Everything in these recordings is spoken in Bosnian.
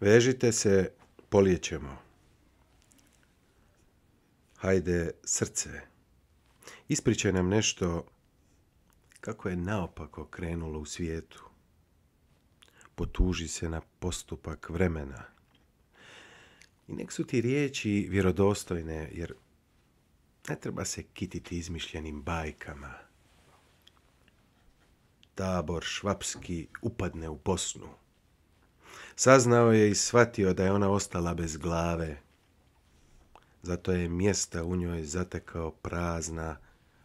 Vežite se, polijećemo. Hajde, srce. Ispričaj nam nešto kako je naopako krenulo u svijetu. Potuži se na postupak vremena. I nek su ti riječi vjerodostojne, jer ne treba se kititi izmišljenim bajkama. Tabor švapski upadne u Bosnu saznao je i shvatio da je ona ostala bez glave. Zato je mjesta u njoj zatekao prazna,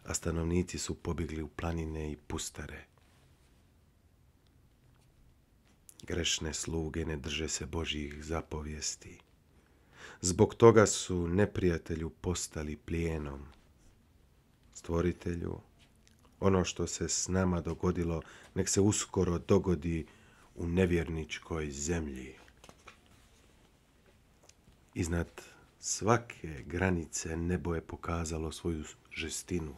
a stanovnici su pobjegli u planine i pustare. Grešne sluge ne drže se Božjih zapovijesti. Zbog toga su neprijatelju postali plijenom. Stvoritelju, ono što se s nama dogodilo, nek se uskoro dogodi u nevjerničkoj zemlji. Iznad svake granice nebo je pokazalo svoju žestinu.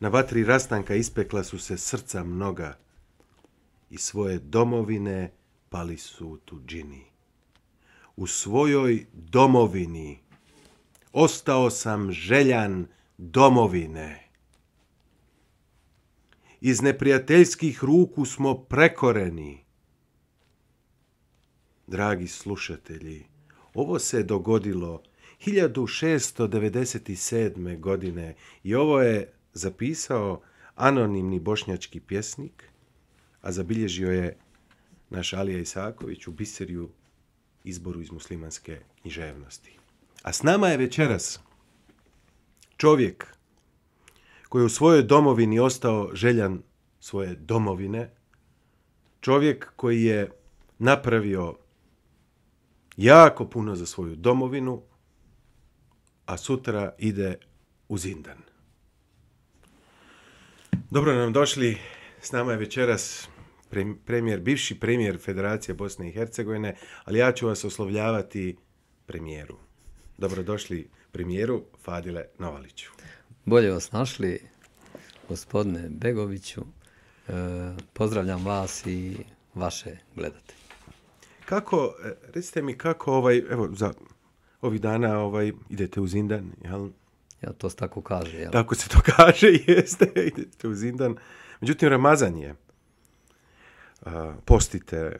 Na vatri rastanka ispekla su se srca mnoga i svoje domovine pali su u tuđini. U svojoj domovini ostao sam željan domovine iz neprijateljskih ruku smo prekoreni. Dragi slušatelji, ovo se dogodilo 1697. godine i ovo je zapisao anonimni bošnjački pjesnik, a zabilježio je naš Alija Isaković u biseriju izboru iz muslimanske književnosti. A s nama je večeras čovjek koji je u svojoj domovini ostao željan svoje domovine, čovjek koji je napravio jako puno za svoju domovinu, a sutra ide u Zindan. Dobro nam došli, s nama je večeras premijer, bivši premijer Federacije Bosne i Hercegovine, ali ja ću vas oslovljavati premijeru. Dobrodošli premijeru Fadile Novaliću. Bolje vas našli, gospodine Begoviću. E, pozdravljam vas i vaše gledate. Kako, e, recite mi kako ovaj, evo, za ovih dana ovaj, idete u Zindan, jel? Ja, to se tako kaže, jel? Tako se to kaže, jeste, idete u Zindan. Međutim, Ramazan je. A, e, postite.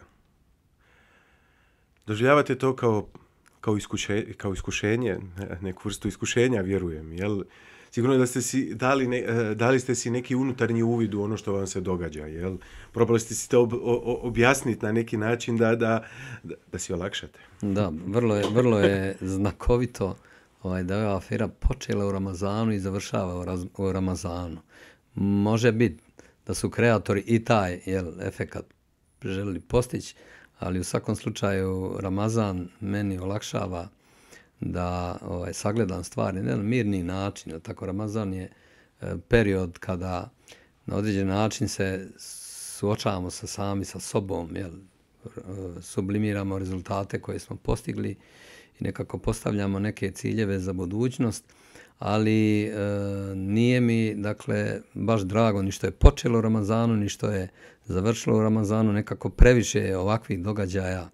Doživljavate to kao, kao, iskuše, kao iskušenje, neku vrstu iskušenja, vjerujem, jel? Jel? sigurno da ste si dali, ne, e, dali ste si neki unutarnji uvid u ono što vam se događa, jel? Probali ste si to ob, objasniti na neki način da, da, da, da si olakšate. Da, vrlo je, vrlo je znakovito ovaj, da je ova afera počela u Ramazanu i završava u, raz, u Ramazanu. Može biti da su kreatori i taj jel, efekt želi postići, ali u svakom slučaju Ramazan meni olakšava uh, da ovaj, sagledam stvari na jedan mirni način. Tako Ramazan je e, period kada na određen način se suočavamo sa sami, sa sobom, jel, e, sublimiramo rezultate koje smo postigli i nekako postavljamo neke ciljeve za budućnost, ali e, nije mi, dakle, baš drago ni što je počelo u Ramazanu, ni što je završilo u Ramazanu, nekako previše ovakvih događaja,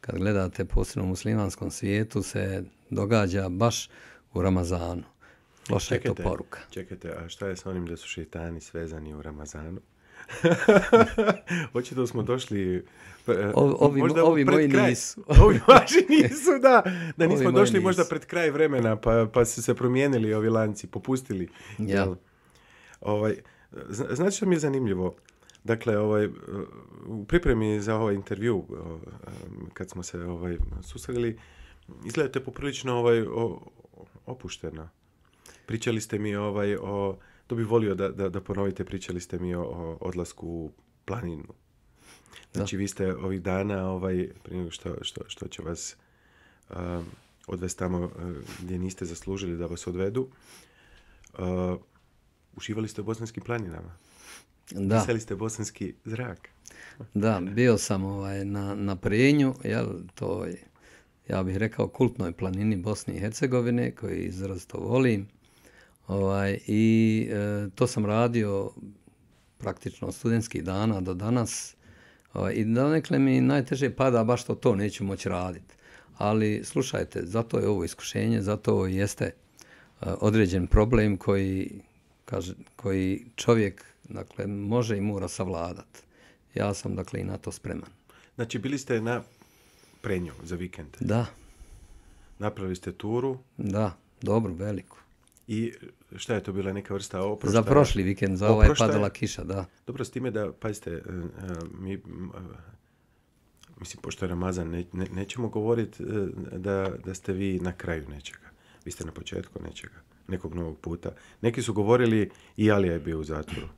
kad gledate posljedno u muslimanskom svijetu, se događa baš u Ramazanu. Loša čekajte, je to poruka. Čekajte, a šta je sa onim da su šeitani svezani u Ramazanu? Očito smo došli e, ovi, možda ovi pred moji kraj. Nisu. Ovi vaši nisu, da. Da nismo ovi došli možda pred kraj vremena, pa, pa su se promijenili ovi lanci, popustili. Ja. Ovaj, znači što mi je zanimljivo? Dakle, ovaj, u pripremi za ovaj intervju, kad smo se ovaj, susreli, uh, izgledate poprilično ovaj, o, opuštena. Pričali ste mi ovaj o... To bi volio da, da, da ponovite, pričali ste mi o, o odlasku u planinu. Znači, da. vi ste ovih dana, ovaj, prije što, što, što će vas um, odvesti tamo uh, gdje niste zaslužili da vas odvedu, uh, uživali ste u bosanskim planinama. Da. Pisali ste bosanski zrak. Da, bio sam ovaj, na, na prijenju, jel, to je ja bih rekao, kultnoj planini Bosni i Hercegovine, koju izrazito volim. Ovaj, I e, to sam radio praktično od studijenskih dana do danas. Ovaj, I da nekle mi najteže pada baš što to neću moći raditi. Ali slušajte, zato je ovo iskušenje, zato jeste e, određen problem koji, kaže, koji čovjek dakle, može i mora savladati. Ja sam dakle, i na to spreman. Znači, bili ste na prenio za vikende. Da. Napravili ste turu. Da, dobro, veliku. I šta je to bila neka vrsta oproštaja? Za prošli vikend, za ovaj padala kiša, da. Dobro, s time da, pazite, e, e, mi, e, mislim, pošto je Ramazan, ne, ne, nećemo govoriti da, da ste vi na kraju nečega. Vi ste na početku nečega, nekog novog puta. Neki su govorili i Alija je bio u zatvoru.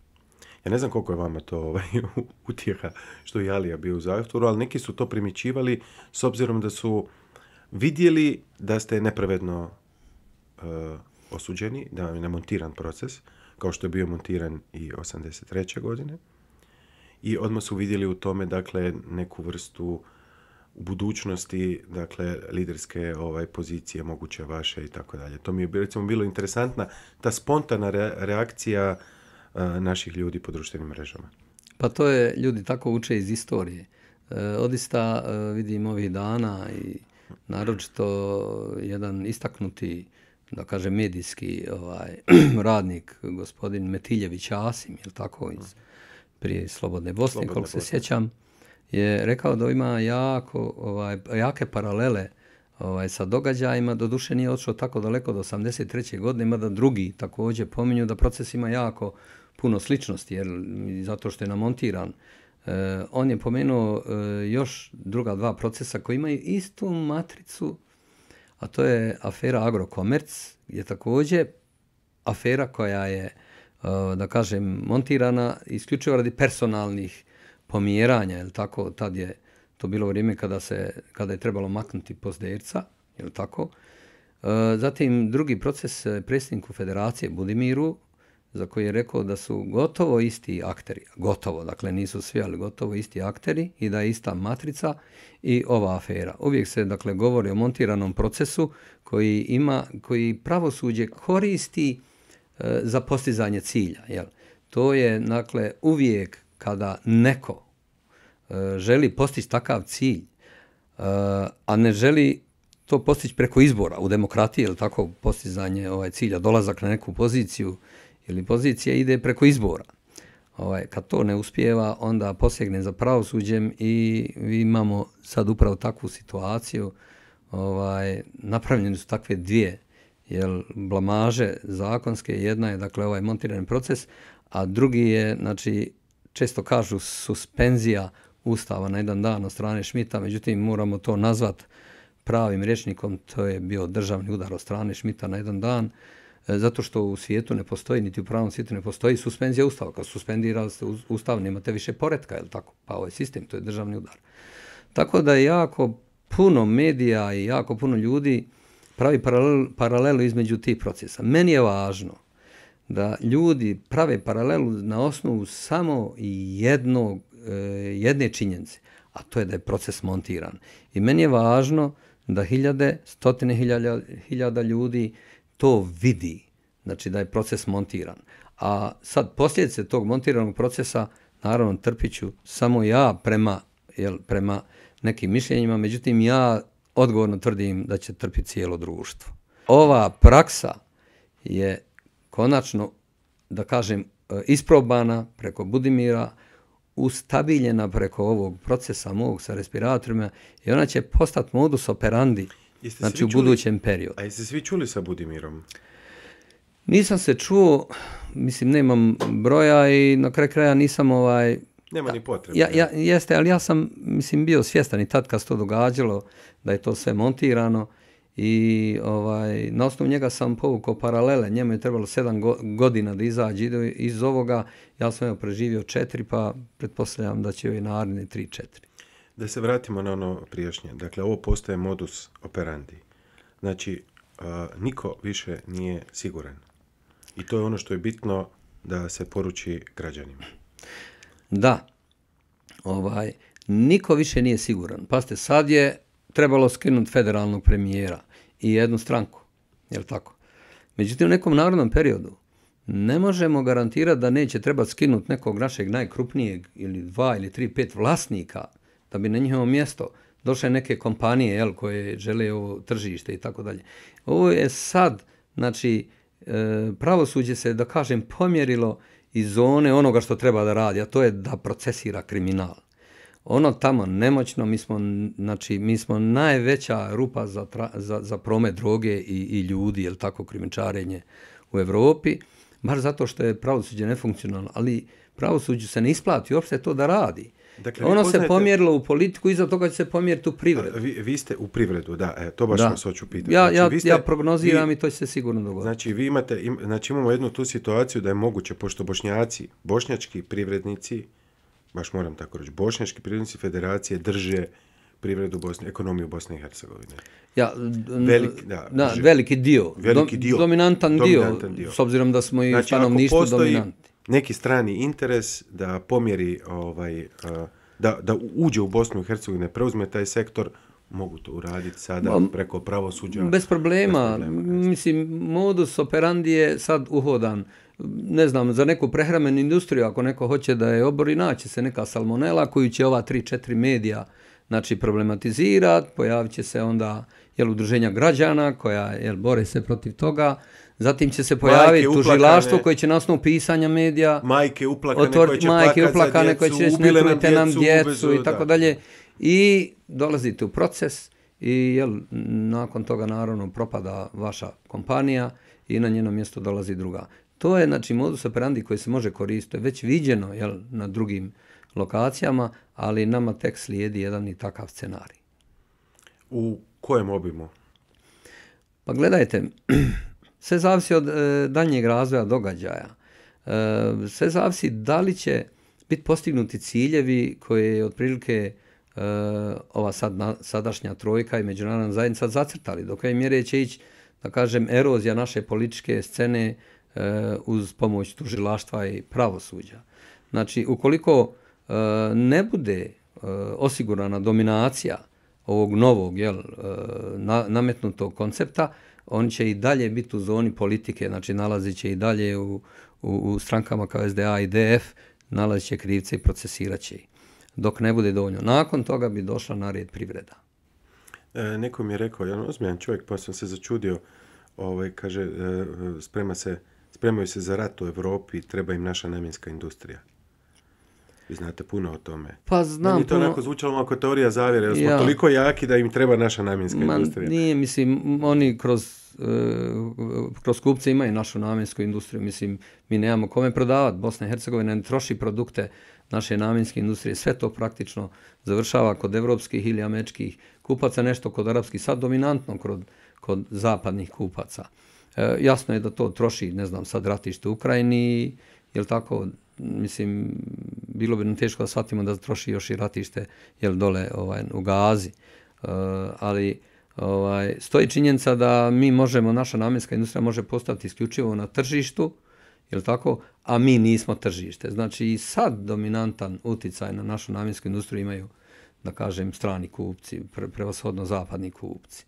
Ja ne znam koliko je vama to ovaj, utjeha što je Alija bio u zatvoru, ali neki su to primjećivali s obzirom da su vidjeli da ste nepravedno uh, osuđeni, da vam je namontiran proces, kao što je bio montiran i 83. godine. I odmah su vidjeli u tome dakle neku vrstu u budućnosti, dakle, liderske ovaj, pozicije moguće vaše i tako dalje. To mi je recimo, bilo interesantna, ta spontana re reakcija uh, E, naših ljudi po društvenim mrežama. Pa to je, ljudi tako uče iz istorije. E, Odista e, vidim ovih dana i naročito jedan istaknuti, da kaže medijski ovaj, radnik, gospodin Metiljević Asim, je tako, iz, prije Slobodne Bosne, Slobodne koliko Bosne. se sjećam, je rekao da ima jako, ovaj, jake paralele ovaj, sa događajima, do duše nije odšao tako daleko do 83. godine, mada drugi također pominju da proces ima jako puno sličnosti, jer zato što je namontiran. E, on je pomenuo e, još druga dva procesa koji imaju istu matricu, a to je afera Agrokomerc, je također afera koja je, e, da kažem, montirana isključivo radi personalnih pomjeranja, jel tako, tad je to bilo vrijeme kada, se, kada je trebalo maknuti pozderca, jel tako, e, Zatim drugi proces e, predsjedniku federacije Budimiru, za koji je rekao da su gotovo isti akteri, gotovo, dakle nisu svi, ali gotovo isti akteri i da je ista matrica i ova afera. Uvijek se dakle govori o montiranom procesu koji ima koji pravosuđe koristi e, za postizanje cilja, je To je dakle uvijek kada neko e, želi postići takav cilj, e, a ne želi to postići preko izbora u demokratiji, je tako, postizanje ovaj cilja, dolazak na neku poziciju, jer pozicija ide preko izbora. Ovaj, kad to ne uspijeva, onda posegne za pravosuđem i imamo sad upravo takvu situaciju. Ovaj, napravljene su takve dvije jel, blamaže zakonske. Jedna je dakle, ovaj montirani proces, a drugi je, znači, često kažu, suspenzija ustava na jedan dan od strane Šmita. Međutim, moramo to nazvat pravim rječnikom. To je bio državni udar od strane Šmita na jedan dan. E, zato što u svijetu ne postoji, niti u pravnom svijetu ne postoji suspenzija ustava. Kad suspendira se ustav, nemate više poretka, je li tako? Pa ovo ovaj sistem, to je državni udar. Tako da je jako puno medija i jako puno ljudi pravi paralel, paralelu između tih procesa. Meni je važno da ljudi prave paralelu na osnovu samo jednog, e, jedne činjenice, a to je da je proces montiran. I meni je važno da hiljade, stotine hiljada, hiljada ljudi to vidi, znači da je proces montiran. A sad, posljedice tog montiranog procesa, naravno, trpiću samo ja prema, jel, prema nekim mišljenjima, međutim, ja odgovorno tvrdim da će trpiti cijelo društvo. Ova praksa je konačno, da kažem, isprobana preko Budimira, ustabiljena preko ovog procesa mog sa respiratorima i ona će postati modus operandi jeste znači u budućem periodu. A jeste svi čuli sa Budimirom? Nisam se čuo, mislim, nemam broja i na kraj kraja nisam ovaj... Nema ni potrebe. Ja, ja, jeste, ali ja sam, mislim, bio svjestan i tad kad se to događalo, da je to sve montirano i ovaj, na osnovu njega sam povukao paralele. Njemu je trebalo sedam godina da izađe iz ovoga. Ja sam preživio četiri, pa pretpostavljam da će joj naredne tri, četiri. Da se vratimo na ono priješnje. Dakle, ovo postaje modus operandi. Znači, e, niko više nije siguran. I to je ono što je bitno da se poruči građanima. Da. Ovaj, niko više nije siguran. Pazite, sad je trebalo skinuti federalnog premijera i jednu stranku. Je li tako? Međutim, u nekom narodnom periodu ne možemo garantirati da neće trebati skinuti nekog našeg najkrupnijeg ili dva ili tri, pet vlasnika da bi na njihovo mjesto došle neke kompanije jel, koje žele ovo tržište i tako dalje. Ovo je sad, znači, e, pravo suđe se, da kažem, pomjerilo iz zone onoga što treba da radi, a to je da procesira kriminal. Ono tamo nemoćno, mi smo, znači, mi smo najveća rupa za, tra, za, za prome droge i, i ljudi, jel tako, krimičarenje u Evropi, baš zato što je pravosuđe nefunkcionalno, ali pravosuđu se ne isplati uopšte to da radi. Dakle, ono poznajete... se pomjerilo u politiku, iza toga će se pomjeriti u privredu. vi, vi ste u privredu, da, e, to baš da. vas hoću pitati. Ja, znači, ja, vi ste, ja prognoziram vi, i to će se sigurno dogoditi. Znači, vi imate, im, znači imamo jednu tu situaciju da je moguće, pošto bošnjaci, bošnjački privrednici, baš moram tako reći, bošnjački privrednici federacije drže privredu Bosne, ekonomiju Bosne i Hercegovine. Ja, Velik, da, da, veliki dio, veliki dio, dominantan, dominantan dio, dio, s obzirom da smo znači, i stanovništvo dominanti neki strani interes da pomjeri ovaj eh, da, da uđe u Bosnu i Hercegovine preuzme taj sektor mogu to uraditi sada Ma, preko pravosuđa bez problema, bez problema mislim modus operandi je sad uhodan ne znam, za neku prehramenu industriju, ako neko hoće da je obori, naće se neka salmonela koju će ova 3-4 medija znači, problematizirati, pojaviće se onda jel, udruženja građana koja jel, bore se protiv toga. Zatim će se pojaviti tužilaštvo koje će na osnovu pisanja medija majke uplakane otvor, koje će majke uplakane djecu, koje će reći nam djecu, i tako dalje. I dolazite u proces i jel, nakon toga naravno propada vaša kompanija i na njeno mjesto dolazi druga. To je znači, modus operandi koji se može koristiti, već viđeno je na drugim lokacijama, ali nama tek slijedi jedan i takav scenarij. U kojem obimu? Pa gledajte, Sve zavisi od e, daljnjeg razvoja događaja. E, sve zavisi da li će biti postignuti ciljevi koje je otprilike e, ova sad, na, sadašnja trojka i međunarodna zajednica zacrtali. Do koje mjere će ići, da kažem, erozija naše političke scene e, uz pomoć tužilaštva i pravosuđa. Znači, ukoliko e, ne bude e, osigurana dominacija ovog novog jel, e, na, nametnutog koncepta, on će i dalje biti u zoni politike, znači nalazit će i dalje u, u, u strankama kao SDA i DF, nalazit će krivce i procesirat će dok ne bude dovoljno. Nakon toga bi došla na red privreda. E, neko mi je rekao, jedan ozbiljan čovjek, pa sam se začudio, ovaj, kaže, e, e, sprema se, spremaju se za rat u Evropi, treba im naša namjenska industrija. Vi znate puno o tome. Pa znam. Meni to puno... neko zvučalo malo teorija zavjere, jer smo ja. toliko jaki da im treba naša namjenska Ma, industrija. Nije, mislim, oni kroz, uh, kroz kupce imaju našu namjensku industriju. Mislim, mi nemamo kome prodavati. Bosna i Hercegovina ne troši produkte naše namjenske industrije. Sve to praktično završava kod evropskih ili američkih kupaca, nešto kod arapskih. Sad dominantno kod, kod zapadnih kupaca. Uh, jasno je da to troši, ne znam, sad ratište u Ukrajini, jel tako, mislim, bilo bi nam teško da shvatimo da troši još i ratište jel, dole ovaj, u Gazi. E, ali ovaj, stoji činjenica da mi možemo, naša namjenska industrija može postaviti isključivo na tržištu, jel tako, a mi nismo tržište. Znači i sad dominantan uticaj na našu namjensku industriju imaju, da kažem, strani kupci, pre, prevashodno zapadni kupci.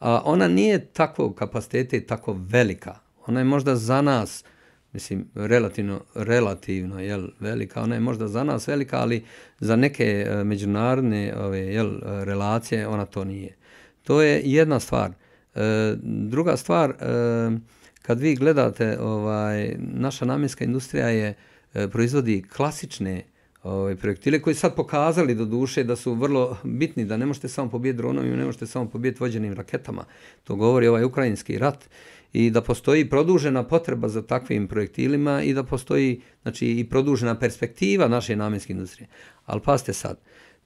A ona nije tako kapacitete i tako velika. Ona je možda za nas, uh, mislim, relativno, relativno jel, velika. Ona je možda za nas velika, ali za neke e, međunarodne ove, jel, e, relacije ona to nije. To je jedna stvar. E, druga stvar, e, kad vi gledate, ovaj, naša namenska industrija je e, proizvodi klasične ovaj, projektile koji sad pokazali do duše da su vrlo bitni, da ne možete samo pobijeti dronom ne možete samo pobijeti vođenim raketama. To govori ovaj ukrajinski rat i da postoji produžena potreba za takvim projektilima i da postoji znači, i produžena perspektiva naše namenske industrije. Ali pazite sad,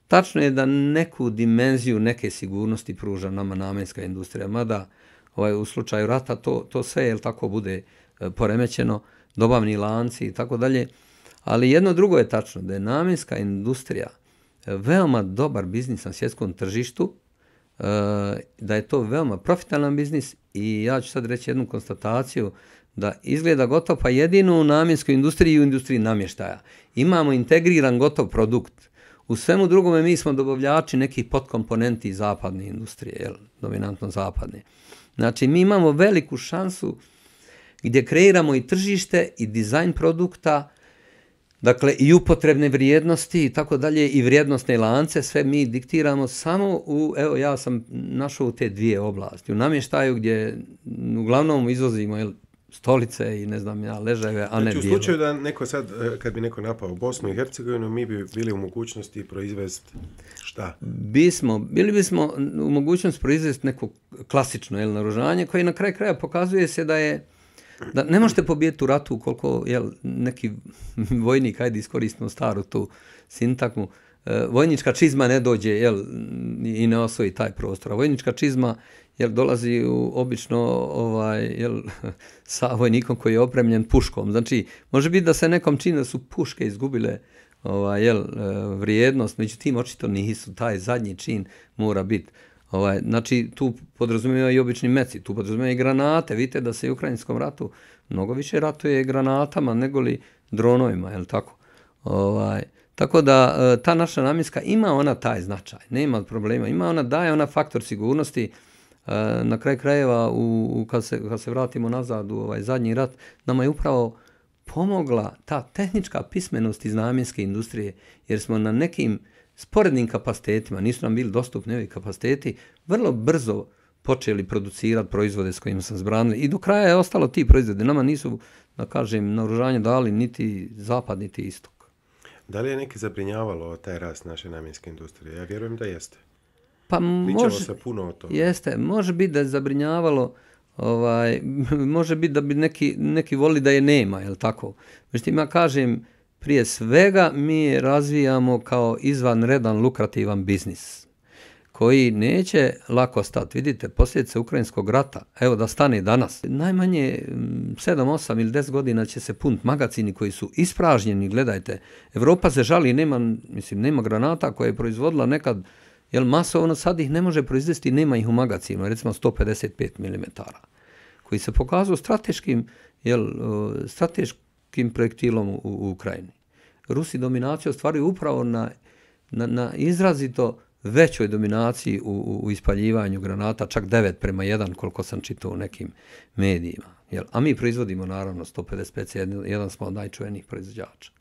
tačno je da neku dimenziju neke sigurnosti pruža nama namenska industrija, mada ovaj, u slučaju rata to, to sve jel, tako bude e, poremećeno, dobavni lanci i tako dalje, ali jedno drugo je tačno, da je namenska industrija e, veoma dobar biznis na svjetskom tržištu, Eh, da je to veoma profitalan biznis i ja ću sad reći jednu konstataciju da izgleda gotovo pa jedino u namjenskoj industriji i u industriji namještaja. Imamo integriran gotov produkt. U svemu drugome mi smo dobavljači nekih podkomponenti zapadne industrije, jel, dominantno zapadne. Znači mi imamo veliku šansu gdje kreiramo i tržište i dizajn produkta Dakle, i upotrebne vrijednosti i tako dalje, i vrijednostne lance, sve mi diktiramo samo u, evo ja sam našao u te dvije oblasti, u namještaju gdje uglavnom izvozimo jel, stolice i ne znam ja, ležajeve, a ne dijelo. Znači, u slučaju da neko sad, e, kad bi neko napao Bosnu i Hercegovinu, mi bi bili u mogućnosti proizvesti šta? Bismo, bili bismo u mogućnosti proizvesti neko klasično jel, naružanje koje na kraj kraja pokazuje se da je, Da, ne možete pobijeti u ratu koliko je neki vojnik, ajde iskoristimo staru tu sintakmu, e, vojnička čizma ne dođe jel, i ne osvoji taj prostor. Vojnička čizma je dolazi u, obično ovaj, jel, sa vojnikom koji je opremljen puškom. Znači, može biti da se nekom čini da su puške izgubile ovaj, jel, e, vrijednost, međutim, očito nisu, taj zadnji čin mora biti. Ovaj, znači, tu podrazumijeva i obični meci, tu podrazumijeva i granate. Vidite da se u Ukrajinskom ratu mnogo više ratuje granatama nego li dronovima, je li tako? Ovaj, tako da e, ta naša namjenska ima ona taj značaj, ne ima problema, ima ona, daje ona faktor sigurnosti. E, na kraj krajeva, u, u kad, se, kad se vratimo nazad u ovaj zadnji rat, nama je upravo pomogla ta tehnička pismenost iz namjenske industrije, jer smo na nekim uh, sporednim kapacitetima, nisu nam bili dostupni ovi kapaciteti, vrlo brzo počeli producirati proizvode s kojima sam zbranili. I do kraja je ostalo ti proizvode. Nama nisu, da kažem, naoružanje dali niti zapad, niti istok. Da li je neki zabrinjavalo taj rast naše namjenske industrije? Ja vjerujem da jeste. Pa može, Pričalo se puno o tome. Jeste, može biti da je zabrinjavalo, ovaj, može biti da bi neki, neki voli da je nema, je li tako? Međutim, ja kažem, Prije svega mi razvijamo kao izvanredan lukrativan biznis koji neće lako stati. Vidite, posljedice Ukrajinskog rata, evo da stane danas, najmanje 7, 8 ili 10 godina će se punt magazini koji su ispražnjeni, gledajte. Evropa se žali, nema, mislim, nema granata koja je proizvodila nekad, jer masovno sad ih ne može proizvesti, nema ih u magazinu, recimo 155 mm, koji se pokazuju strateškim, jel, strateškim projektilom u, u Ukrajini. Rusi dominaciju ostvaruju upravo na, na, na izrazito većoj dominaciji u, u, u ispaljivanju granata, čak 9 prema 1 koliko sam čitao u nekim medijima. Jel? A mi proizvodimo naravno 155, jedan, jedan smo od najčuvenijih proizvođača.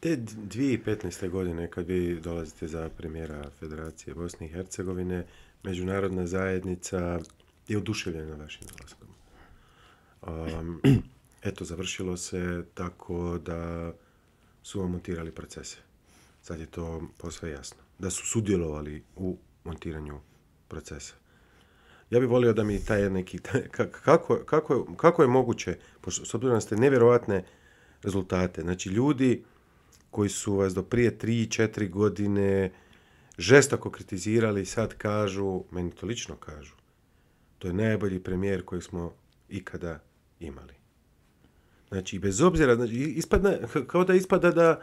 Te 2015. godine kad vi dolazite za premijera Federacije Bosne i Hercegovine, međunarodna zajednica je oduševljena vašim dolazkom. Um, eto, završilo se tako da su vam montirali procese. Sad je to posve jasno. Da su sudjelovali u montiranju procesa. Ja bih volio da mi taj neki... Taj, kako, kako, kako je moguće, pošto s obzirom ste nevjerovatne rezultate, znači ljudi koji su vas do prije 3-4 godine žestako kritizirali, sad kažu, meni to lično kažu, to je najbolji premijer koji smo ikada imali. Znači, bez obzira, znači, ispadna, kao da ispada da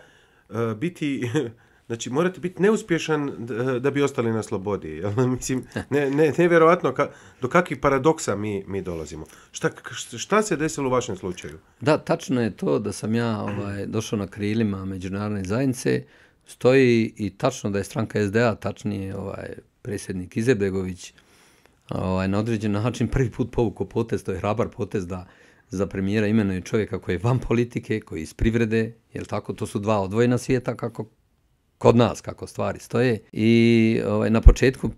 uh, biti, znači, morate biti neuspješan da, e, da bi ostali na slobodi. Jel? Mislim, ne, ne, nevjerovatno ka, do kakvih paradoksa mi, mi dolazimo. Šta, šta se desilo u vašem slučaju? Da, tačno je to da sam ja ovaj, došao na krilima međunarodne zajednice, stoji i tačno da je stranka SDA, tačnije ovaj, predsjednik Izebegović, ovaj, na određen način prvi put povuko potez, to je hrabar potez da za premijera imenuje čovjeka koji je van politike, koji je iz privrede, jer tako to su dva odvojena svijeta kako kod nas, kako stvari stoje. I ovaj, na početku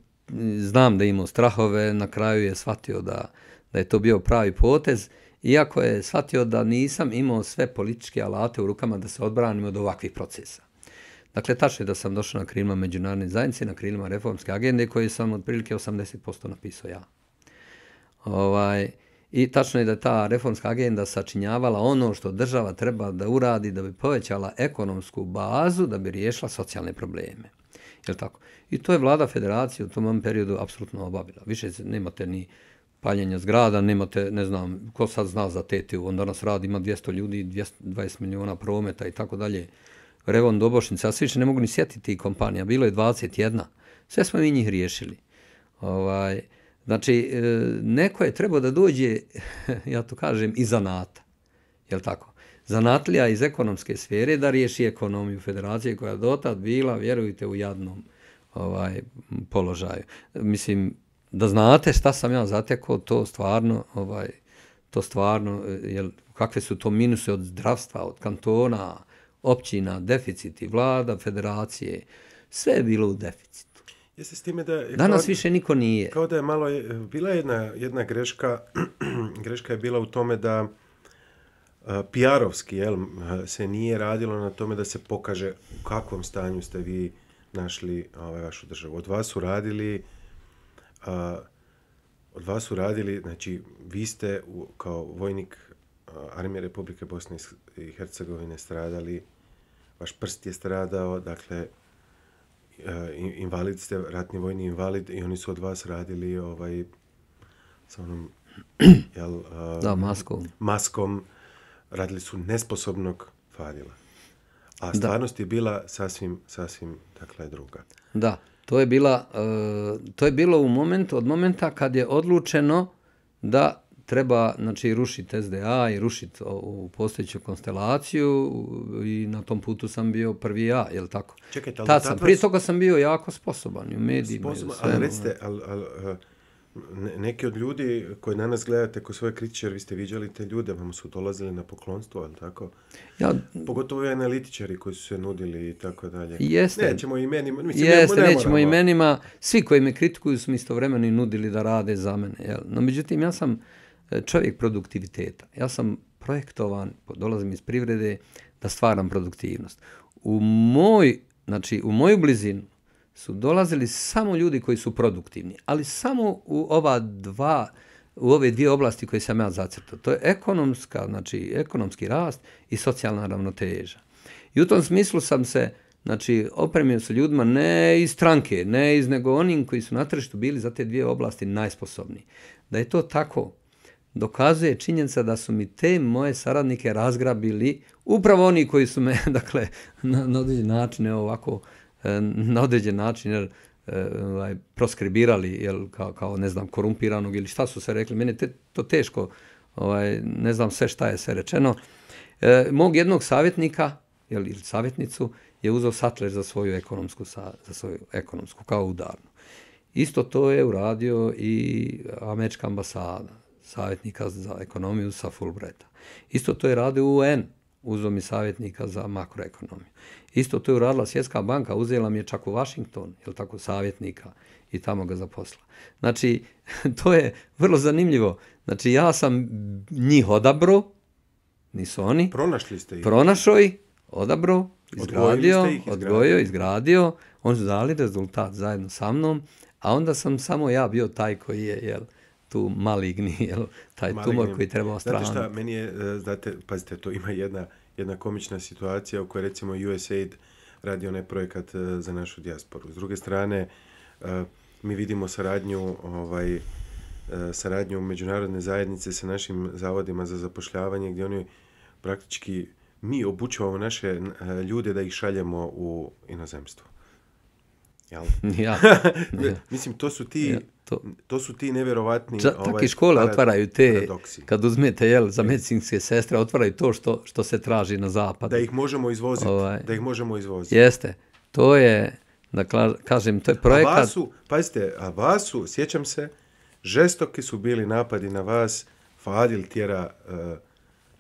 znam da imao strahove, na kraju je shvatio da, da je to bio pravi potez, iako je shvatio da nisam imao sve političke alate u rukama da se odbranim od ovakvih procesa. Dakle, tačno je da sam došao na krilima međunarodne zajednice, na krilima reformske agende koje sam otprilike 80% napisao ja. Ovaj, I tačno je da ta reformska agenda sačinjavala ono što država treba da uradi da bi povećala ekonomsku bazu da bi riješila socijalne probleme. Je tako? I to je vlada federacije u tom periodu apsolutno obavila. Više nemate ni paljenja zgrada, nemate, ne znam, ko sad zna za TTU, on nas radi, ima 200 ljudi, 220 miliona prometa i tako dalje. Revon Dobošnica, a svi ne mogu ni sjetiti kompanija, bilo je 21. Sve smo mi njih riješili. Ovaj, Znači, e, neko je trebao da dođe, ja to kažem, iz zanata. Je li tako? Zanatlija iz ekonomske sfere da riješi ekonomiju federacije koja je dotad bila, vjerujte, u jadnom ovaj, položaju. Mislim, da znate šta sam ja zatekao, to stvarno, ovaj, to stvarno, e, jel, kakve su to minuse od zdravstva, od kantona, općina, deficiti, vlada, federacije, sve je bilo u deficitu. Jeste s time da... Danas kao, više niko nije. Kao da je malo... E, bila jedna, jedna greška, greška je bila u tome da e, pijarovski jel, se nije radilo na tome da se pokaže u kakvom stanju ste vi našli ovaj, vašu državu. Od vas su radili, a, e, od vas su radili, znači vi ste u, kao vojnik Armije Republike Bosne i Hercegovine stradali, vaš prst je stradao, dakle E, invalid ste, ratni vojni invalid i oni su od vas radili ovaj sa onom jel, uh, da, maskom. maskom radili su nesposobnog Fadila. A stvarnost da. je bila sasvim, sasvim dakle, druga. Da, to je, bila, uh, to je bilo u momentu, od momenta kad je odlučeno da treba znači, rušiti SDA i rušiti u postojeću konstelaciju i na tom putu sam bio prvi ja, je li tako? Čekajte, ali tad, tad sam, vas... Prije toga sam bio jako sposoban i u medijima. Sposoban, ali recite, al, al, eh, neki od ljudi koje danas gledate ko svoje kritičar, vi ste viđali te ljude, vam su dolazili na poklonstvo, ali tako? Ja, Pogotovo i analitičari koji su se nudili i tako dalje. Jeste. Nećemo imenima. Mislim, jeste, ne nećemo imenima. Svi koji me kritikuju su mi istovremeno i nudili da rade za mene. Jel? No, međutim, ja sam čovjek produktiviteta. Ja sam projektovan, dolazim iz privrede, da stvaram produktivnost. U moj, znači, u moju blizinu su dolazili samo ljudi koji su produktivni, ali samo u ova dva, u ove dvije oblasti koje sam ja zacrtao. To je ekonomska, znači, ekonomski rast i socijalna ravnoteža. I u tom smislu sam se, znači, opremio sa ljudima ne iz stranke, ne iz nego onim koji su na tržištu bili za te dvije oblasti najsposobniji. Da je to tako, dokazuje činjenica da su mi te moje saradnike razgrabili upravo oni koji su me, dakle, na, na određen način, evo ovako, e, na određen način, jer e, ovaj, proskribirali jel, kao, kao, ne znam, korumpiranog ili šta su se rekli. meni te, to teško, ovaj, ne znam sve šta je sve rečeno. E, mog jednog savjetnika jel, ili savjetnicu je uzeo satler za svoju ekonomsku, sa, za svoju ekonomsku kao udarnu. Isto to je uradio i američka ambasada savjetnika za ekonomiju sa Fulbreta. Isto to je radio UN, uzo mi savjetnika za makroekonomiju. Isto to je uradila Svjetska banka, uzela mi je čak u Washington, je tako, savjetnika i tamo ga zaposla. Znači, to je vrlo zanimljivo. Znači, ja sam njih odabro, nisu oni. Pronašli ste ih. Pronašao ih, odabro, izgradio, ih, odgojio, izgradio. izgradio. Oni su dali rezultat zajedno sa mnom, a onda sam samo ja bio taj koji je, jel, tu maligni, jel, taj maligni. tumor koji treba ostraniti. Znate šta, meni je, e, znate, pazite, to ima jedna, jedna komična situacija u kojoj recimo USAID radi onaj projekat e, za našu dijasporu. S druge strane, e, mi vidimo saradnju, ovaj, saradnju međunarodne zajednice sa našim zavodima za zapošljavanje gdje oni praktički mi obučavamo naše ljude da ih šaljemo u inozemstvo. Jel? Ja. Mislim, to su ti ja to. To su ti nevjerovatni... Ča, ovaj, tako i škole otvaraju te, paradoksi. kad uzmete, jel, za medicinske sestre, otvaraju to što, što se traži na zapadu. Da ih možemo izvoziti. Ovaj, da ih možemo izvoziti. Jeste. To je, da kažem, to je projekat... A vasu, jeste, a vasu, sjećam se, žestoki su bili napadi na vas, Fadil tjera, uh,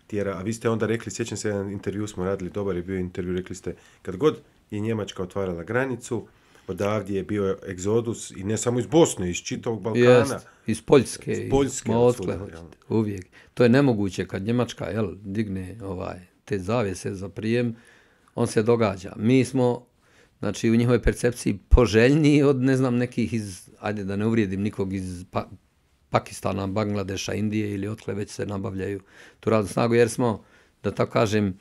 tjera, a vi ste onda rekli, sjećam se, jedan intervju smo radili, dobar je bio intervju, rekli ste, kad god je Njemačka otvarala granicu, odavdje je bio egzodus i ne samo iz Bosne, iz čitavog Balkana. Jest, iz Poljske, iz Poljske, iz Poljske odsvuda, uvijek. To je nemoguće kad Njemačka jel, digne ovaj, te zavese za prijem, on se događa. Mi smo znači, u njihovoj percepciji poželjniji od ne znam nekih iz, ajde da ne uvrijedim nikog iz pa, Pakistana, Bangladeša, Indije ili otkle već se nabavljaju tu radnu snagu, jer smo, da tako kažem,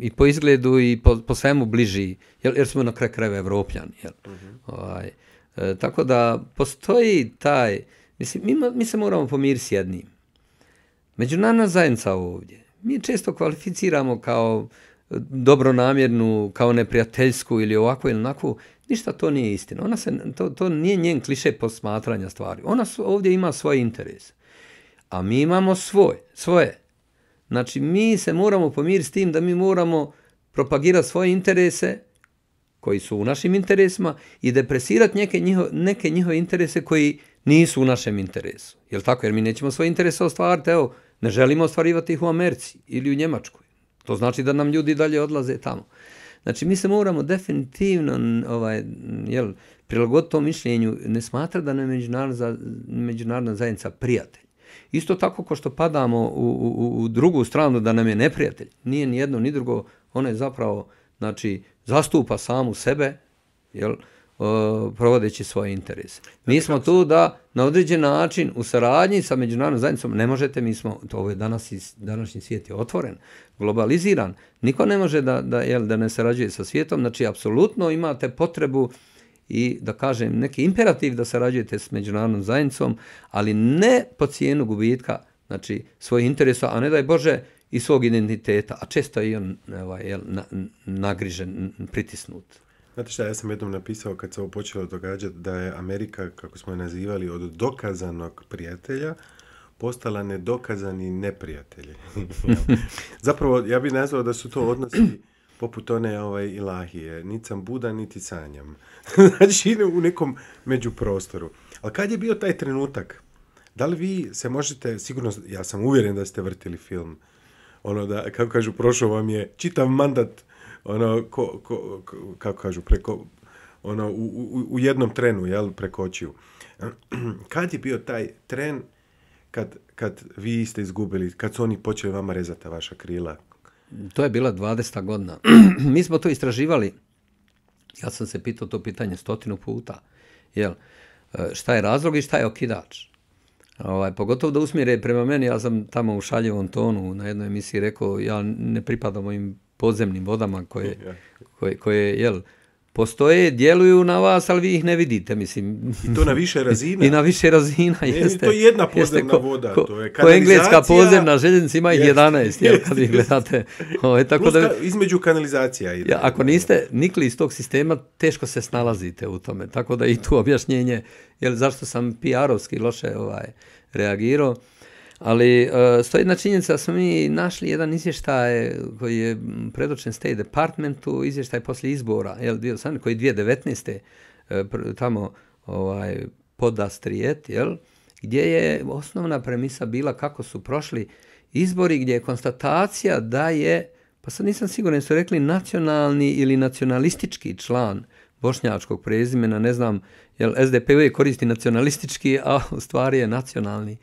i po izgledu i po, po svemu bliži, jer, jer smo na kraju krajeva Evropljani. Jel? Uh mhm. -huh. ovaj, e, tako da postoji taj, mislim, mi, mi se moramo pomiriti s jednim. Međunarna zajednica ovdje, mi često kvalificiramo kao dobro namjernu, kao neprijateljsku ili ovako ili onako, ništa to nije istina. Ona se, to, to nije njen kliše posmatranja stvari. Ona su, ovdje ima svoj interes. A mi imamo svoj, svoje. Znači, mi se moramo pomiriti s tim da mi moramo propagirati svoje interese koji su u našim interesima i depresirati neke njihove, neke njihove interese koji nisu u našem interesu. Je li tako? Jer mi nećemo svoje interese ostvariti. Evo, ne želimo ostvarivati ih u Americi ili u Njemačkoj. To znači da nam ljudi dalje odlaze tamo. Znači, mi se moramo definitivno ovaj, jel, prilagoditi tom mišljenju, ne smatra da nam je međunarodna, međunarodna zajednica prijatelj. Isto tako ko što padamo u, u, u drugu stranu da nam je neprijatelj, nije ni jedno ni drugo, ona je zapravo, znači, zastupa samu sebe, jel, o, provodeći svoje interese. Mi smo tu da na određen način u saradnji sa međunarodnom zajednicom, ne možete, mi smo, to je danas, i današnji svijet je otvoren, globaliziran, niko ne može da, da, jel, da ne sarađuje sa svijetom, znači, apsolutno imate potrebu uh, i da kažem neki imperativ da sarađujete s međunarodnom zajednicom, ali ne po cijenu gubitka znači, svojih interesa, a ne daj Bože i svog identiteta, a često i on ovaj, jel, na, nagrižen, pritisnut. Znate šta, ja sam jednom napisao kad se ovo počelo događati da je Amerika, kako smo je nazivali, od dokazanog prijatelja postala nedokazani neprijatelji. Zapravo, ja bih nazvao da su to odnosi poput one ovaj, ilahije. sam budan, niti sanjam. znači, u nekom međuprostoru. Ali kad je bio taj trenutak? Da li vi se možete, sigurno, ja sam uvjeren da ste vrtili film, ono da, kako kažu, prošao vam je čitav mandat, ono, ko, ko, ko, kako kažu, preko, ono, u, u, u jednom trenu, jel, preko očiju. Kad je bio taj tren kad, kad vi ste izgubili, kad su oni počeli vama rezati vaša krila, To je bila 20. godina. Mi smo to istraživali. Ja sam se pitao to pitanje stotinu puta. Jel, e, šta je razlog i šta je okidač? Ovaj, pogotovo da usmire prema meni, ja sam tamo u šaljevom tonu na jednoj emisiji rekao, ja ne pripadam ovim podzemnim vodama koje, koje, koje jel, postoje, djeluju na vas, ali vi ih ne vidite, mislim. I to na više razina. I na više razina, ne, jeste. To je jedna podzemna ko, voda, ko, to je kanalizacija. Ko engleska podzemna željenica ima ih 11, jeste, kad ih gledate. Ove, tako Plus, da, između kanalizacija. Ide, ja, ako niste nikli iz tog sistema, teško se snalazite u tome. Tako da i tu objašnjenje, jel, zašto sam PR-ovski loše ovaj, reagirao. Ali uh, stoji jedna činjenica smo mi našli jedan izvještaj koji je predočen State Departmentu, izvještaj poslije izbora, jel, koji je 2019. E, tamo ovaj, podastrijet, jel, gdje je osnovna premisa bila kako su prošli izbori, gdje je konstatacija da je, pa sad nisam siguran, su rekli nacionalni ili nacionalistički član bošnjačkog prezimena, ne znam, jel SDP uvijek koristi nacionalistički, a u stvari je nacionalni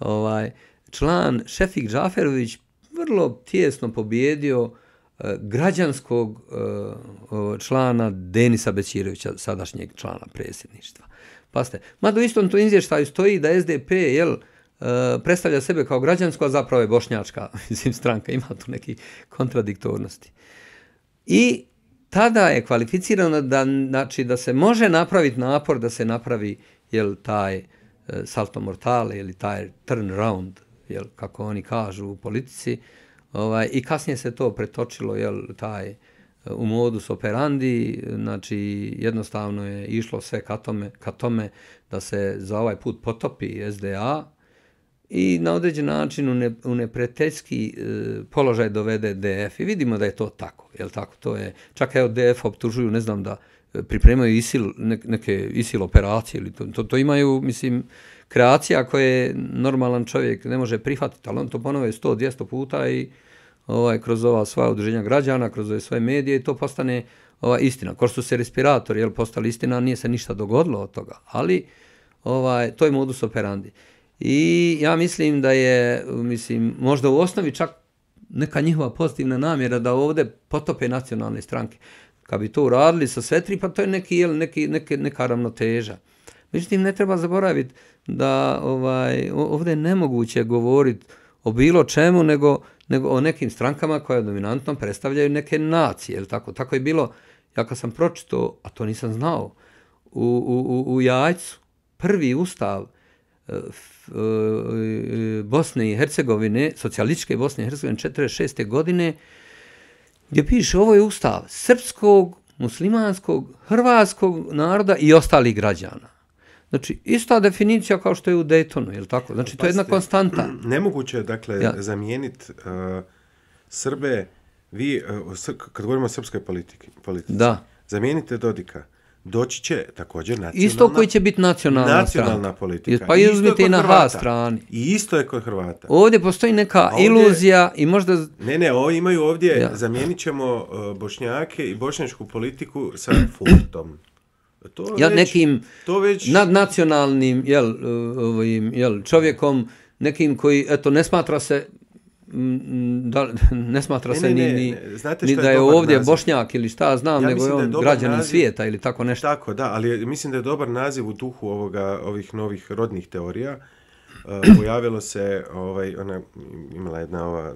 ovaj, član Šefik Džaferović vrlo tijesno pobjedio eh, građanskog eh, člana Denisa Bećirovića, sadašnjeg člana predsjedništva. Paste, mada u istom tu izvještaju stoji da SDP jel, eh, predstavlja sebe kao građansko, a zapravo je bošnjačka mislim, stranka, ima tu neki kontradiktornosti. I tada je kvalificirano da, znači, da se može napraviti napor da se napravi jel, taj uh, E, salto mortale ili taj turn round, jel, kako oni kažu u politici. Ovaj, I kasnije se to pretočilo jel, taj, e, u modus operandi, znači jednostavno je išlo sve ka tome, ka tome da se za ovaj put potopi SDA i na određen način u, ne, nepreteljski e, položaj dovede DF i vidimo da je to tako, jel tako, to je, čak evo DF optužuju, ne znam da, pripremaju ISIL, ne, neke ISIL operacije. Ili to, to, to imaju, mislim, kreacija koje normalan čovjek ne može prihvatiti, ali on to ponove 100-200 puta i ovaj, kroz ova sva udruženja građana, kroz ove svoje medije, to postane ova istina. Ko što se respiratori jel, postali istina, nije se ništa dogodilo od toga, ali ovaj, to je modus operandi. I ja mislim da je, mislim, možda u osnovi čak neka njihova pozitivna namjera da ovde potope nacionalne stranke kad bi to uradili sa sve tri, pa to je neki, jel, neki, neke, neka ravnoteža. Međutim, ne treba zaboraviti da ovaj ovdje je nemoguće govoriti o bilo čemu, nego, nego o nekim strankama koje dominantno predstavljaju neke nacije. Jel tako? tako je bilo, ja kad sam pročito, a to nisam znao, u, u, u, u Jajcu, prvi ustav e, e, e, Bosne i Hercegovine, socijalističke Bosne i Hercegovine, 46. godine, gdje piše ovo je ustav srpskog, muslimanskog, hrvatskog naroda i ostalih građana. Znači, ista definicija kao što je u Daytonu, je li tako? Znači, Pasite, to je jedna konstanta. Nemoguće je, dakle, ja. zamijeniti uh, e, Srbe, vi, uh, kad govorimo o srpskoj politici, da. zamijenite Dodika, doći će također nacionalna... Isto koji će biti nacionalna, nacionalna politika. Pa izmite i na H strani. I isto je kod Hrvata. Ovdje postoji neka ovdje, iluzija i možda... Ne, ne, ovdje imaju ovdje, ja. zamijenit ćemo uh, bošnjake i bošnjačku politiku sa furtom. To ja, već, nekim to već... nadnacionalnim jel, e, ovim, jel, čovjekom, nekim koji, eto, ne smatra se Mm, da, ne smatra ne, se ne, ni, ne, ne. ni da je, je ovdje naziv. bošnjak ili šta znam, ja nego je on građanin svijeta ili tako nešto. Tako, da, ali mislim da je dobar naziv u duhu ovoga, ovih novih rodnih teorija. Uh, pojavilo se, ovaj, ona imala jedna ova,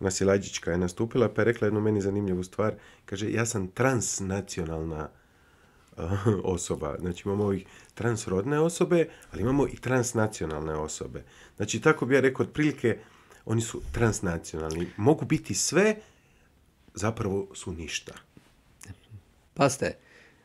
ona Silađička je nastupila, pa je rekla jednu meni zanimljivu stvar. Kaže, ja sam transnacionalna uh, osoba. Znači, imamo ovih transrodne osobe, ali imamo i transnacionalne osobe. Znači, tako bi ja rekao, otprilike, prilike, oni su transnacionalni. Mogu biti sve, zapravo su ništa. Pa ste,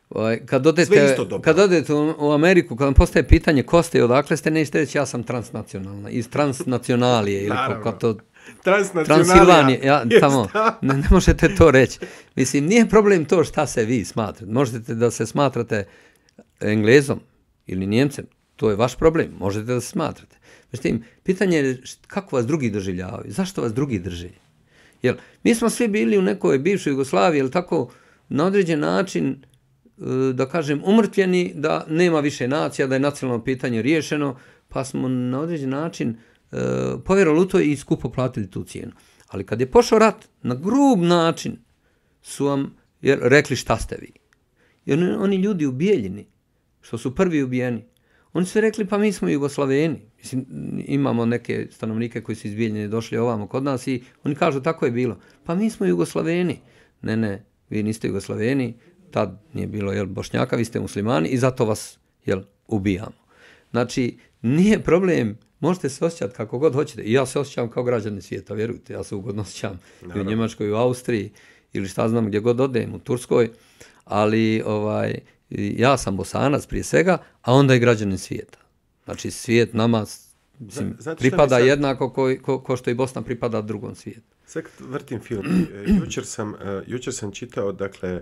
ovaj, kad odete, kad odete u Ameriku, kad vam postaje pitanje ko ste i odakle ste, nećete reći ja sam transnacionalna, iz transnacionalije. ili kako to... Transnacionalija. Ja, tamo, ne, ne možete to reći. Mislim, nije problem to šta se vi smatrate. Možete da se smatrate Englezom ili Njemcem, to je vaš problem, možete da se smatrate. Međutim, pitanje je kako vas drugi doživljavaju, zašto vas drugi drže? Jel, mi smo svi bili u nekoj bivšoj Jugoslaviji, jel tako, na određen način, e, da kažem, umrtljeni, da nema više nacija, da je nacionalno pitanje riješeno, pa smo na određen način e, povjerali u to i skupo platili tu cijenu. Ali kad je pošao rat, na grub način su vam jel, rekli šta ste vi. Jer oni, oni ljudi ubijeljeni, što su prvi ubijeni, Oni su rekli, pa mi smo Jugoslaveni. Mislim, imamo neke stanovnike koji su izbijeljeni došli ovamo kod nas i oni kažu, tako je bilo. Pa mi smo Jugoslaveni. Ne, ne, vi niste Jugoslaveni, tad nije bilo jel, bošnjaka, vi ste muslimani i zato vas jel, ubijamo. Znači, nije problem, možete se osjećati kako god hoćete. I ja se osjećam kao građani svijeta, vjerujte, ja se ugodno osjećam i u Njemačkoj, i u Austriji, ili šta znam, gdje god odem, u Turskoj, ali ovaj, ja sam bosanac prije svega, a onda i građanin svijeta. Znači svijet nama mislim, pripada sad... jednako ko, ko, ko što i Bosna pripada drugom svijetu. Sve vrtim film. E, jučer, sam, uh, jučer sam čitao dakle,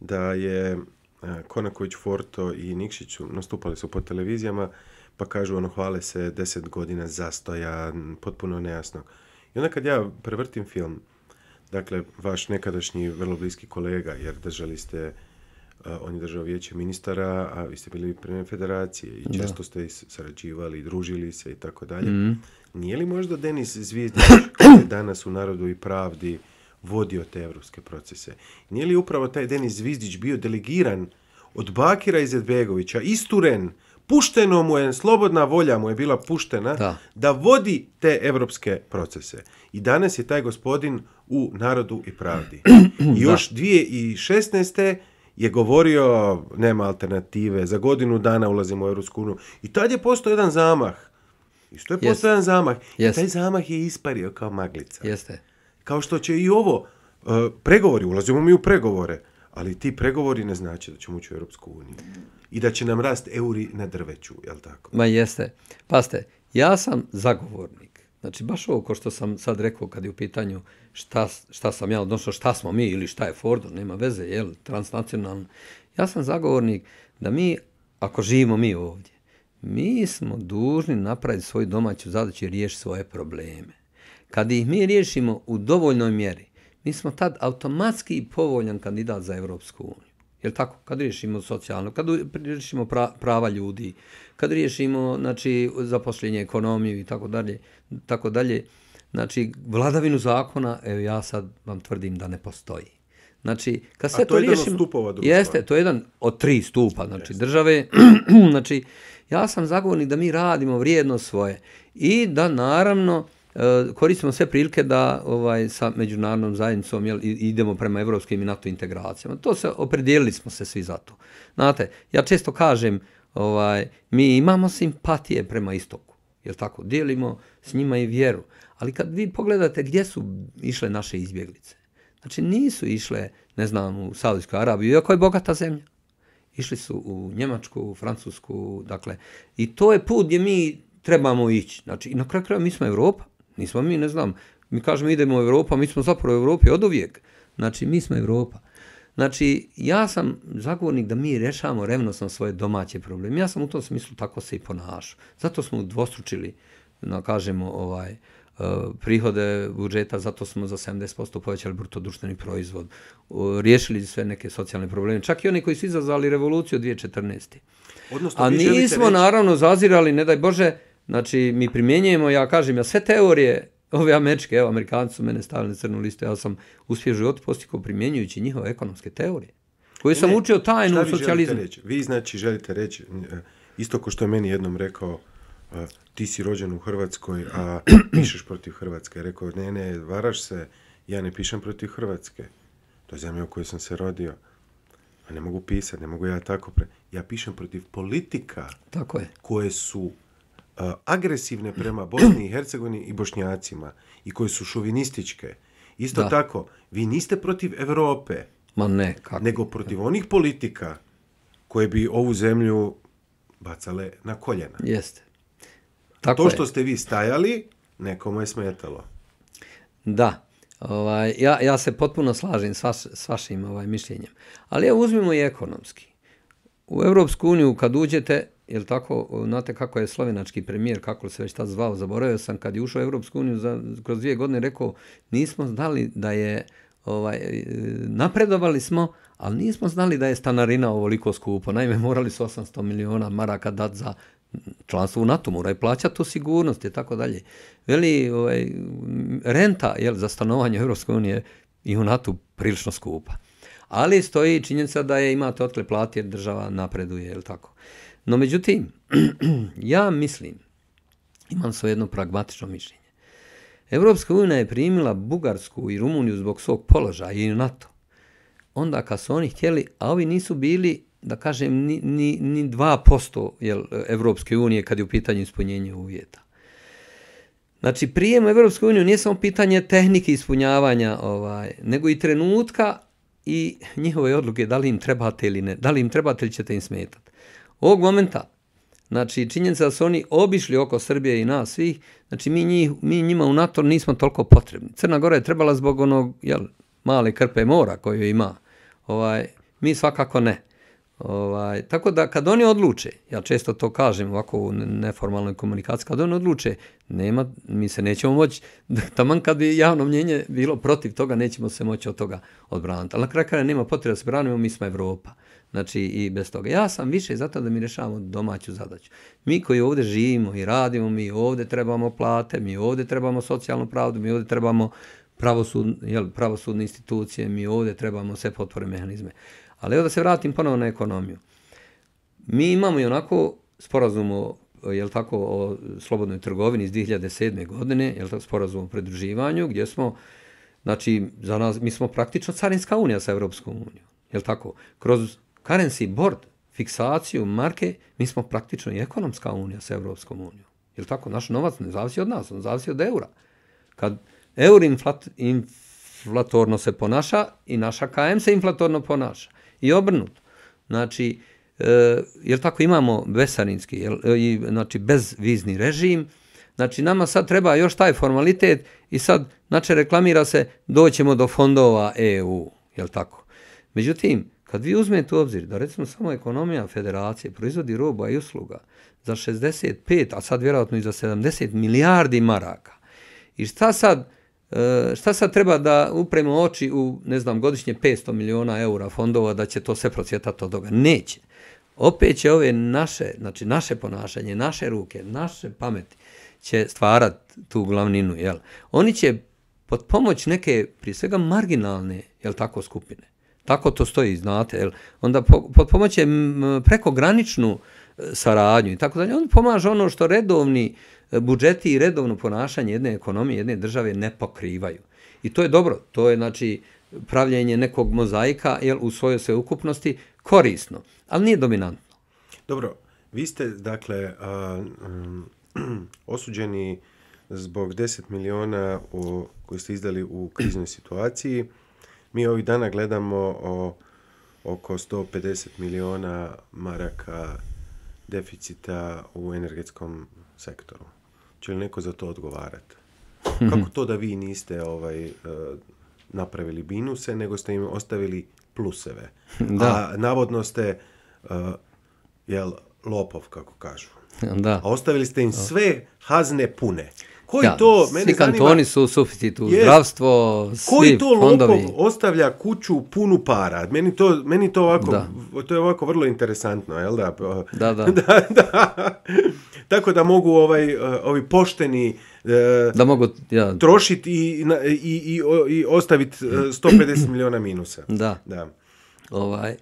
da je e, Konaković, Forto i Nikšić nastupali su po televizijama, pa kažu ono hvale se deset godina zastoja, potpuno nejasno. I onda kad ja prevrtim film, dakle, vaš nekadašnji vrlo bliski kolega, jer držali ste uh, on je držao vijeće ministara, a vi ste bili prvi federacije i često ste sarađivali, družili se i tako dalje. Mhm. Nije li možda Denis Zvijezdić, danas u Narodu i Pravdi, vodio te evropske procese? Nije li upravo taj Denis Zvijezdić bio delegiran od Bakira Izetbegovića, isturen, pušteno mu je, slobodna volja mu je bila puštena, da. da vodi te evropske procese. I danas je taj gospodin u Narodu i Pravdi. I još 2016. je je govorio nema alternative, za godinu dana ulazimo u Evropsku uniju. I tad je postao jedan zamah. I Isto je postao jedan zamah. Jeste. I taj zamah je ispario kao maglica. Jeste. Kao što će i ovo, uh, pregovori, ulazimo mi u pregovore, ali ti pregovori ne znači da ćemo ući u Europsku uniju. I da će nam rast euri na drveću, je l' tako? Ma jeste. Pa ste, ja sam zagovornik Znači, baš ovo ko što sam sad rekao kad je u pitanju šta, šta sam ja, odnosno šta smo mi ili šta je Ford, nema veze, je li transnacionalno. Ja sam zagovornik da mi, ako živimo mi ovdje, mi smo dužni napraviti svoju domaću zadaću i riješiti svoje probleme. Kad ih mi riješimo u dovoljnoj mjeri, mi smo tad automatski i povoljan kandidat za Evropsku uniju. Jer tako, kad riješimo socijalno, kad riješimo prava ljudi, kad riješimo znači, zaposlenje ekonomiju i tako dalje, tako dalje, znači vladavinu zakona, evo ja sad vam tvrdim da ne postoji. Znači, kad se to, to riješimo, Jeste, to je jedan od tri stupa znači, jeste. države. znači, ja sam zagovornik da mi radimo vrijedno svoje i da naravno, E, koristimo sve prilike da ovaj sa međunarodnom zajednicom jel, idemo prema evropskim i NATO integracijama. To se opredijelili smo se svi za to. Znate, ja često kažem, ovaj mi imamo simpatije prema istoku, je tako? Dijelimo s njima i vjeru. Ali kad vi pogledate gdje su išle naše izbjeglice, znači nisu išle, ne znam, u Saudijsku Arabiju, iako je bogata zemlja. Išli su u Njemačku, u Francusku, dakle, i to je put gdje mi trebamo ići. Znači, na kraju kraju mi smo Evropa, Nismo mi, ne znam, mi kažemo idemo u Evropa, mi smo zapravo u Evropi od uvijek. Znači, mi smo Evropa. Znači, ja sam zagovornik da mi rešavamo revnostno svoje domaće probleme. Ja sam u tom smislu tako se i ponašao. Zato smo dvostručili, na, kažemo, ovaj, e, prihode budžeta, zato smo za 70% povećali brutodruštveni proizvod, riješili sve neke socijalne probleme, čak i oni koji su izazvali revoluciju 2014. Odnosno, A nismo, reći... naravno, zazirali, ne daj Bože, Znači, mi primjenjujemo, ja kažem, ja sve teorije, ove američke, evo, amerikanci su mene stavili na crnu listu, ja sam uspio život postiko primjenjujući njihove ekonomske teorije, koje ne, sam učio tajnu u socijalizmu. Reći? Vi, znači, želite reći, e, isto ko što je meni jednom rekao, e, ti si rođen u Hrvatskoj, a pišeš protiv Hrvatske. Rekao, ne, ne, varaš se, ja ne pišem protiv Hrvatske. To je zemlja u kojoj sam se rodio. A ne mogu pisati, ne mogu ja tako pre... Ja pišem protiv politika tako je. koje su agresivne prema Bosni i Hercegovini i bošnjacima i koje su šovinističke. Isto da. tako, vi niste protiv Evrope, Ma ne, kako? nego protiv onih politika koje bi ovu zemlju bacale na koljena. Jeste. Tako to što je. ste vi stajali, nekomu je smetalo. Da. Ovaj, ja, ja se potpuno slažem s, vaš, s vašim ovaj, mišljenjem. Ali ja uzmimo i ekonomski. U Evropsku uniju kad uđete, Jel tako, znate kako je slovenački premijer, kako se već tad zvao, zaboravio sam, kad je ušao u Evropsku uniju, za, kroz dvije godine rekao, nismo znali da je, ovaj, napredovali smo, ali nismo znali da je stanarina ovoliko skupo. Naime, morali su 800 miliona maraka dat za članstvo u NATO, mora je plaćati tu sigurnost i tako dalje. Veli, ovaj, renta jel, za stanovanje u Evropskoj uniji i u NATO prilično skupa. Ali stoji činjenica da je imate otkle plati jer država napreduje, jel tako? No međutim, ja mislim, imam svoje jedno pragmatično mišljenje. Evropska unija je primila Bugarsku i Rumuniju zbog svog položaja i NATO. Onda kad su oni htjeli, a ovi nisu bili, da kažem, ni, ni, ni 2% jel, Evropske unije kad je u pitanju ispunjenja uvjeta. Znači, prijem u Evropsku uniju nije samo pitanje tehnike ispunjavanja, ovaj, nego i trenutka i njihove odluke da li im trebate ili ne, da li im trebate ili ćete im smetati. Ovog momenta, znači činjenica da su oni obišli oko Srbije i nas svih, znači mi, njih, mi njima u NATO nismo toliko potrebni. Crna Gora je trebala zbog onog jel, male krpe mora koju ima. Ovaj, mi svakako ne. Ovaj, tako da kad oni odluče, ja često to kažem ovako u neformalnoj komunikaciji, kad oni odluče, nema, mi se nećemo moći, taman kad bi javno mnjenje bilo protiv toga, nećemo se moći od toga odbraniti. Ali na kraju kraja nema potreba da se branimo, mi smo Evropa. Znači, i bez toga. Ja sam više zato da mi rešavamo domaću zadaću. Mi koji ovde živimo i radimo, mi ovde trebamo plate, mi ovde trebamo socijalnu pravdu, mi ovde trebamo pravosud, jel, pravosudne institucije, mi ovde trebamo sve potvore mehanizme. Ali evo da se vratim ponovo na ekonomiju. Mi imamo i onako sporazum o, jel tako, o slobodnoj trgovini iz 2007. godine, jel tako, sporazum o predruživanju, gdje smo, znači, za nas, mi smo praktično carinska unija sa Evropskom unijom. Jel tako? Kroz currency board, fiksaciju marke, mi smo praktično i ekonomska unija sa Evropskom unijom. Jer tako? Naš novac ne zavisi od nas, on zavisi od eura. Kad eur inflat, inflatorno se ponaša i naša KM se inflatorno ponaša. I obrnuto. Znači, e, jer tako imamo besarinski, jel, e, i, znači bezvizni režim, znači nama sad treba još taj formalitet i sad, znači reklamira se, doćemo do fondova EU, jel tako? Međutim, Kad vi uzmete u obzir da recimo samo ekonomija federacije proizvodi roba i usluga za 65, a sad vjerojatno i za 70 milijardi maraka. I šta sad, e, šta sad treba da upremo oči u, ne znam, godišnje 500 miliona eura fondova da će to sve procvjetati od toga? Neće. Opet će ove naše, znači naše ponašanje, naše ruke, naše pameti će stvarati tu glavninu. Jel? Oni će pod pomoć neke, prije svega, marginalne jel tako, skupine Tako to stoji, znate. Onda pod pomoće prekograničnu e, saradnju i tako dalje, on pomaže ono što redovni e, budžeti i redovno ponašanje jedne ekonomije, jedne države ne pokrivaju. I to je dobro, to je znači pravljenje nekog mozaika jel, u svojoj sveukupnosti korisno, ali nije dominantno. Dobro, vi ste dakle a, um, osuđeni zbog 10 miliona u, koji ste izdali u kriznoj situaciji, Mi ovih dana gledamo o, oko 150 miliona maraka deficita u energetskom sektoru. Če li neko za to odgovarati? Mhm. Kako to da vi niste ovaj e, napravili binuse, nego ste im ostavili pluseve? Da. A navodno ste uh, jel, lopov, kako kažu. Da. A ostavili ste im sve hazne pune. Koji da, to, meni svi kantoni zanima, su u suficitu, je, zdravstvo, svi to Koji to ostavlja kuću punu para? Meni to, meni to, ovako, da. to je ovako vrlo interesantno, jel da? Da, da. da, da. Tako da mogu ovaj, eh, ovi pošteni eh, da mogu ja. trošiti i, i, i, i ostaviti 150 miliona minusa. Da. da. Ovaj,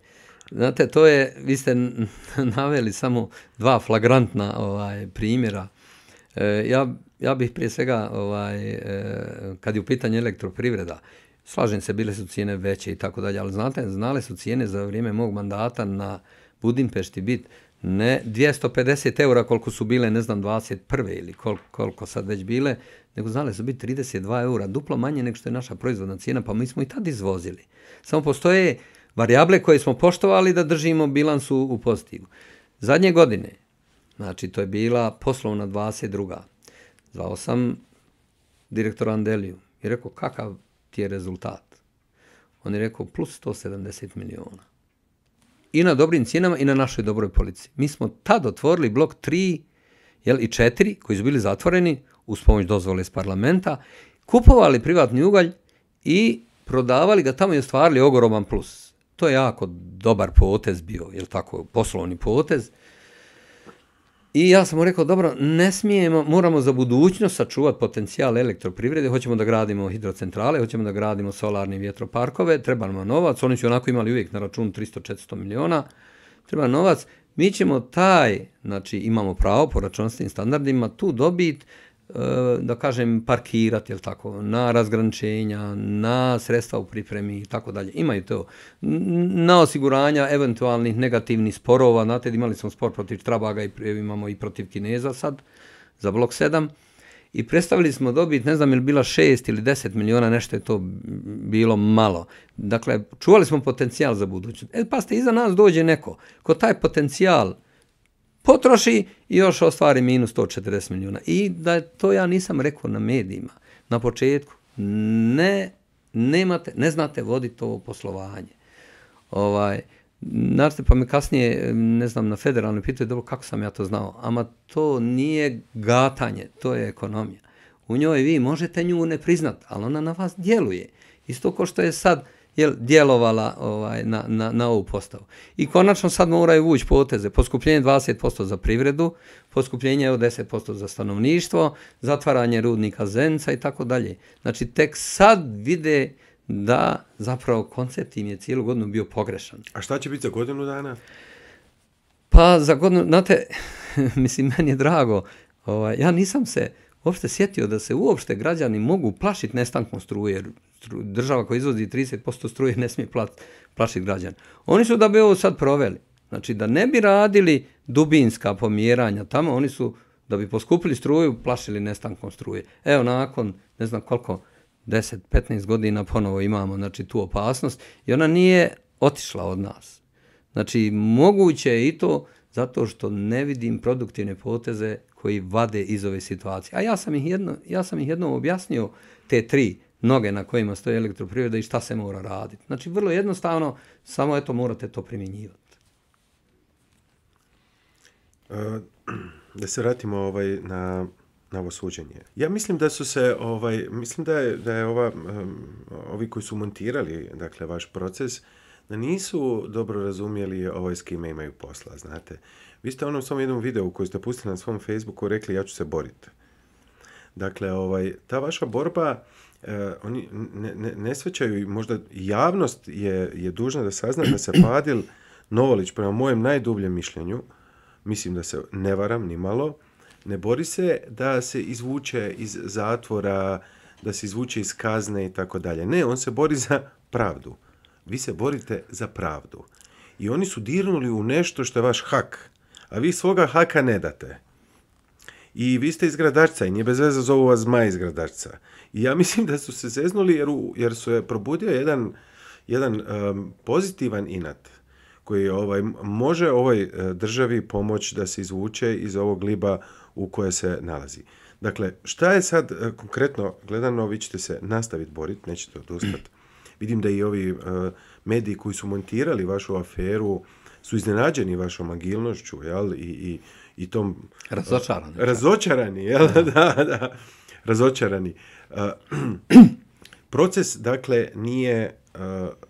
znate, to je, vi ste naveli samo dva flagrantna ovaj, primjera E, ja, ja bih prije svega, ovaj, e, kad je u pitanju elektroprivreda, slažem se, bile su cijene veće i tako dalje, ali znate, znale su cijene za vrijeme mog mandata na Budimpešti bit ne 250 eura koliko su bile, ne znam, 21. ili kol, koliko sad već bile, nego znale su biti 32 eura, duplo manje nego što je naša proizvodna cijena, pa mi smo i tad izvozili. Samo postoje variable koje smo poštovali da držimo bilansu u pozitivu. Zadnje godine, Znači, to je bila poslovna 22. Zvao sam direktora Andeliju i rekao, kakav ti je rezultat? On je rekao, plus 170 miliona. I na dobrim cijenama i na našoj dobroj polici. Mi smo tad otvorili blok 3 jel, i 4, koji su bili zatvoreni uz pomoć dozvole iz parlamenta, kupovali privatni ugalj i prodavali ga tamo i ostvarili ogoroman plus. To je jako dobar potez bio, jel tako, poslovni potez. I ja sam mu rekao, dobro, ne smijemo, moramo za budućnost sačuvati potencijal elektroprivrede, hoćemo da gradimo hidrocentrale, hoćemo da gradimo solarni vjetroparkove, treba nam novac, oni su onako imali uvijek na račun 300-400 miliona, treba novac, mi ćemo taj, znači imamo pravo po računstvenim standardima, tu dobit Eh, da kažem, parkirati, jel tako, na razgrančenja, na sredstva u pripremi i tako dalje. Imaju to. Na osiguranja eventualnih negativnih sporova. Znate, imali smo spor protiv Trabaga i imamo i protiv Kineza sad za blok 7. I predstavili smo dobit, ne znam ili bila 6 ili 10 miliona, nešto je to bilo malo. Dakle, čuvali smo potencijal za budućnost. E, pa ste, iza nas dođe neko ko taj potencijal potroši i još ostvari minus 140 milijuna. I da to ja nisam rekao na medijima, na početku, ne, nemate, ne znate voditi to poslovanje. Ovaj, Znate, pa mi kasnije, ne znam, na federalnoj pitaju, dobro, kako sam ja to znao? Ama to nije gatanje, to je ekonomija. U njoj vi možete nju ne priznat, ali ona na vas djeluje. Isto ko što je sad, uh, jel, djelovala ovaj, na, na, na ovu postavu. I konačno sad moraju vući poteze. Poskupljenje 20% za privredu, poskupljenje od 10% za stanovništvo, zatvaranje rudnika Zenca i tako dalje. Znači, tek sad vide da zapravo koncept im je cijelu godinu bio pogrešan. A šta će biti za godinu dana? Pa za godinu, znate, mislim, meni je drago, ovaj, ja nisam se uopšte sjetio da se uopšte građani mogu plašiti nestankom struje, jer stru, država koja izvozi 30% struje ne smije plat, plašiti građan. Oni su da bi ovo sad proveli. Znači da ne bi radili dubinska pomjeranja tamo, oni su da bi poskupili struju, plašili nestankom struje. Evo nakon, ne znam koliko, 10-15 godina ponovo imamo znači, tu opasnost i ona nije otišla od nas. Znači moguće je i to zato što ne vidim produktivne poteze koji vade iz ove situacije. A ja sam ih jedno, ja sam ih jednom objasnio te tri noge na kojima stoje elektroprivreda i šta se mora raditi. Znači, vrlo jednostavno, samo eto morate to primjenjivati. E, da se vratimo ovaj na, na ovo suđenje. Ja mislim da su se, ovaj, mislim da je, da je ova, ovi koji su montirali dakle, vaš proces, da nisu dobro razumijeli ovaj, s kime imaju posla, znate. Vi ste onom samo jednom videu koji ste pustili na svom Facebooku rekli ja ću se boriti. Dakle, ovaj, ta vaša borba, uh, oni ne, ne, ne svećaju, možda javnost je, je dužna da sazna da se Fadil Novolić, prema mojem najdubljem mišljenju, mislim da se ne varam ni malo, ne bori se da se izvuče iz zatvora, da se izvuče iz kazne i tako dalje. Ne, on se bori za pravdu. Vi se borite za pravdu. I oni su dirnuli u nešto što je vaš hak, a vi svoga haka ne date. I vi ste iz gradačca i nije bez veze zovu vas Zmaj iz gradačca. I ja mislim da su se zeznuli jer, u, jer su je probudio jedan, jedan um, pozitivan inat koji ovaj, može ovoj e, državi pomoć da se izvuče iz ovog gliba u koje se nalazi. Dakle, šta je sad e, konkretno gledano, vi ćete se nastaviti boriti, nećete odustati. Vidim da i ovi uh, mediji koji su montirali vašu aferu su iznenađeni vašom agilnošću jel? I, i i tom... Razočarani. Eh, razočarani, jel? Da, da. Razočarani. Eh, proces, dakle, nije eh,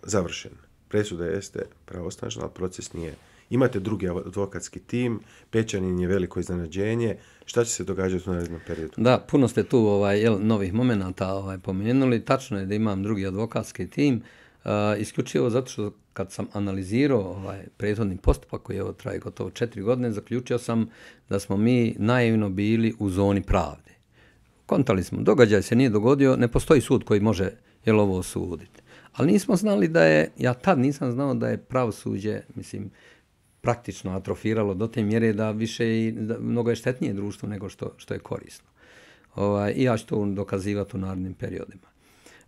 završen. Presuda jeste pravostanačna, ali proces nije. Imate drugi advokatski tim, pećanin je veliko iznenađenje. Šta će se događati u narednom periodu? Da, puno ste tu ovaj, jel, novih momenta ovaj, pomenuli. Tačno je da imam drugi advokatski tim. Uh, isključivo zato što kad sam analizirao ovaj prethodni postupak koji je ovo traje gotovo četiri godine, zaključio sam da smo mi naivno bili u zoni pravde. Kontali smo, događaj se nije dogodio, ne postoji sud koji može jel ovo osuditi. Ali nismo znali da je, ja tad nisam znao da je pravosuđe, mislim, praktično atrofiralo do te mjere da više i da mnogo je štetnije društvo nego što, što je korisno. Ovaj, I ja ću to dokazivati u narodnim periodima.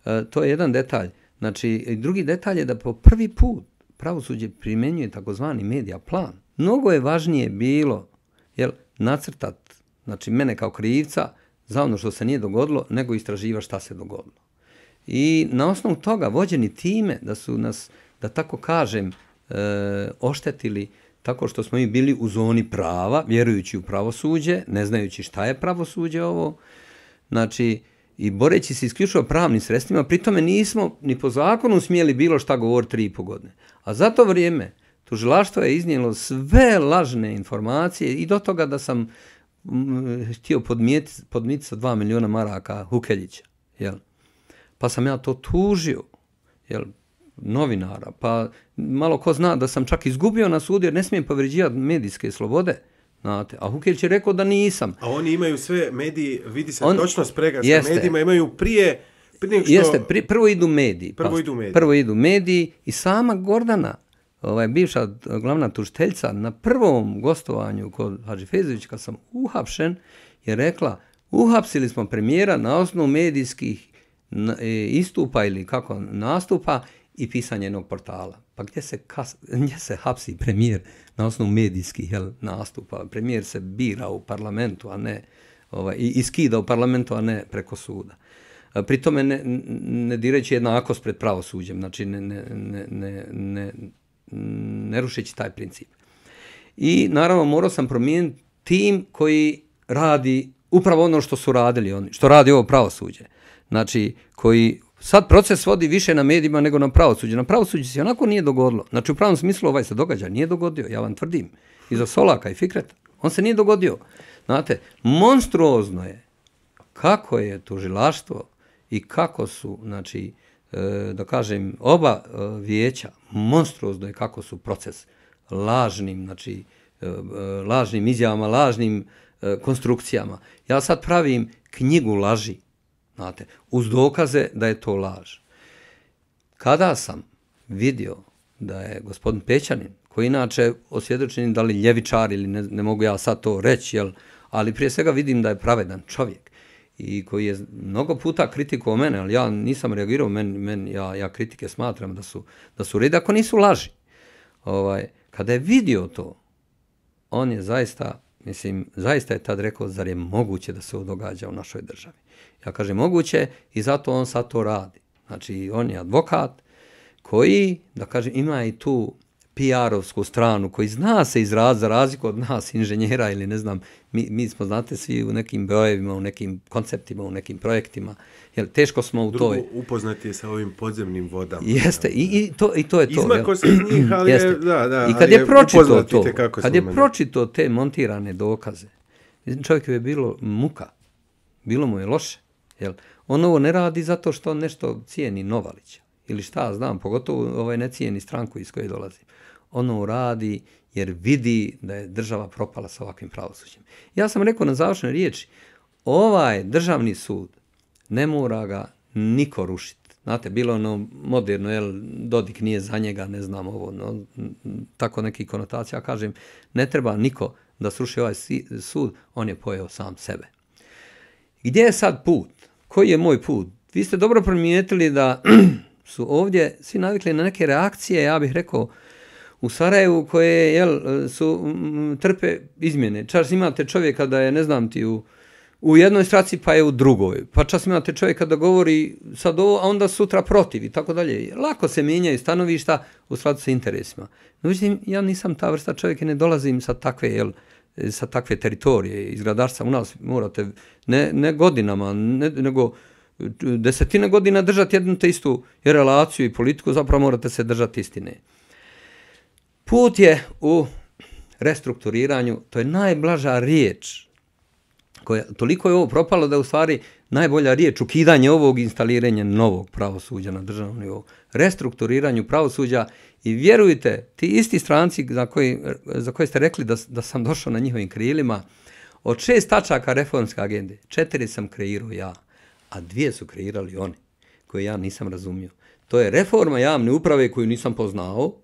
E, to je jedan detalj. E, Znači, drugi detalj je da po prvi put pravosuđe primenjuje takozvani medija plan. Mnogo je važnije bilo jel, nacrtat znači, mene kao krivca za ono što se nije dogodilo, nego istraživa šta se dogodilo. I na osnovu toga, vođeni time da su nas, da tako kažem, e, oštetili tako što smo mi bili u zoni prava, vjerujući u pravosuđe, ne znajući šta je pravosuđe ovo, znači, i boreći se isključivo pravnim sredstvima, pritome nismo ni po zakonu smijeli bilo šta govoriti tri i po godine. A za to vrijeme tužilaštvo je iznijelo sve lažne informacije i do toga da sam htio podmiti sa dva miliona maraka Hukeljića. Jel? Pa sam ja to tužio jel, novinara. Pa malo ko zna da sam čak izgubio na sudu jer ne smijem povređivati medijske slobode. Znate, a Hukelić je rekao da nisam. A oni imaju sve mediji, vidi se, On, točno sprega sa medijima, imaju prije... prije što... Jeste, pri, prvo idu mediji. Prvo pa, idu mediji. Prvo idu mediji i sama Gordana, ovaj, bivša glavna tušteljca, na prvom gostovanju kod Hadži Fezević, kad sam uhapšen, je rekla, uhapsili smo premijera na osnovu medijskih e, istupa ili kako nastupa i pisanje jednog portala pa gdje se, kas, gdje se hapsi premijer na osnovu medijskih jel, nastupa? Premijer se bira u parlamentu, a ne, ovaj, i, i skida u parlamentu, a ne preko suda. Pri tome ne, ne direći jednakost pred pravo suđem, znači ne, ne, ne, ne, ne, ne rušeći taj princip. I naravno morao sam promijeniti tim koji radi upravo ono što su radili oni, što radi ovo pravo suđe. Znači, koji sad proces vodi više na medijima nego na pravosuđu. Na pravosuđu se onako nije dogodilo. Znači, u pravom smislu ovaj se događa. Nije dogodio, ja vam tvrdim. I za Solaka i Fikret. On se nije dogodio. Znate, monstruozno je kako je tužilaštvo i kako su, znači, e, da kažem, oba e, vijeća, monstruozno je kako su proces lažnim, znači, e, lažnim izjavama, lažnim konstrukcijama. Ja sad pravim knjigu laži znate, uz dokaze da je to laž. Kada sam vidio da je gospodin Pećanin, koji inače osvjedočen da li ljevičar ili ne, ne mogu ja sad to reći, jel, ali prije svega vidim da je pravedan čovjek i koji je mnogo puta kritikuo mene, ali ja nisam reagirao, men, men, ja, ja kritike smatram da su, da su red, ako nisu laži. Ovaj, kada je vidio to, on je zaista Mislim, zaista je tad rekao, zar je moguće da se ovo događa u našoj državi? Ja kažem, moguće i zato on sad to radi. Znači, on je advokat koji, da kažem, ima i tu PR-ovsku stranu, koji zna se izraz za razliku od nas, inženjera ili ne znam, mi, mi smo, znate, svi u nekim brojevima, u nekim konceptima, u nekim projektima. Jel, teško smo u toj... Drugo, upoznati je sa ovim podzemnim vodama. Jeste, i, i, to, i to je to. Izmako se iz njih, ali je, da, da. I kad je, je pročito to, kad je pročito te montirane dokaze, čovjek je bilo muka, bilo mu je loše. Jel, on ovo ne radi zato što on nešto cijeni Novalića ili šta znam, pogotovo ovaj ne cijeni stranku iz koje dolazim ono radi jer vidi da je država propala sa ovakvim pravosuđem. Ja sam rekao na završnoj riječi, ovaj državni sud ne mora ga niko rušiti. Znate, bilo ono moderno, jel, Dodik nije za njega, ne znam ovo, no, tako neki konotacija. Ja kažem, ne treba niko da sruši ovaj sud, on je pojeo sam sebe. Gdje je sad put? Koji je moj put? Vi ste dobro promijetili da su ovdje svi navikli na neke reakcije, ja bih rekao, uh, u Sarajevu koje jel, su mm, trpe izmjene. Čas imate čovjeka da je, ne znam ti, u, u jednoj straci pa je u drugoj. Pa čas imate čovjeka da govori sad ovo, a onda sutra protiv i tako dalje. Lako se mijenjaju stanovišta u sladu sa interesima. No, Međutim, ja nisam ta vrsta čovjeka, ne dolazim sa takve, jel, sa takve teritorije iz gradarstva. U nas morate ne, ne godinama, ne, nego desetina godina držati jednu te istu relaciju i politiku, zapravo morate se držati istine. Put je u restrukturiranju, to je najblaža riječ. Koja, toliko je ovo propalo da u stvari najbolja riječ ukidanje ovog instaliranja novog pravosuđa na državnom nivou. Restrukturiranju pravosuđa i vjerujte, ti isti stranci za koji, za koji ste rekli da, da sam došao na njihovim krilima, od šest tačaka reformske agende, četiri sam kreirao ja, a dvije su kreirali oni koje ja nisam razumio. To je reforma javne uprave koju nisam poznao,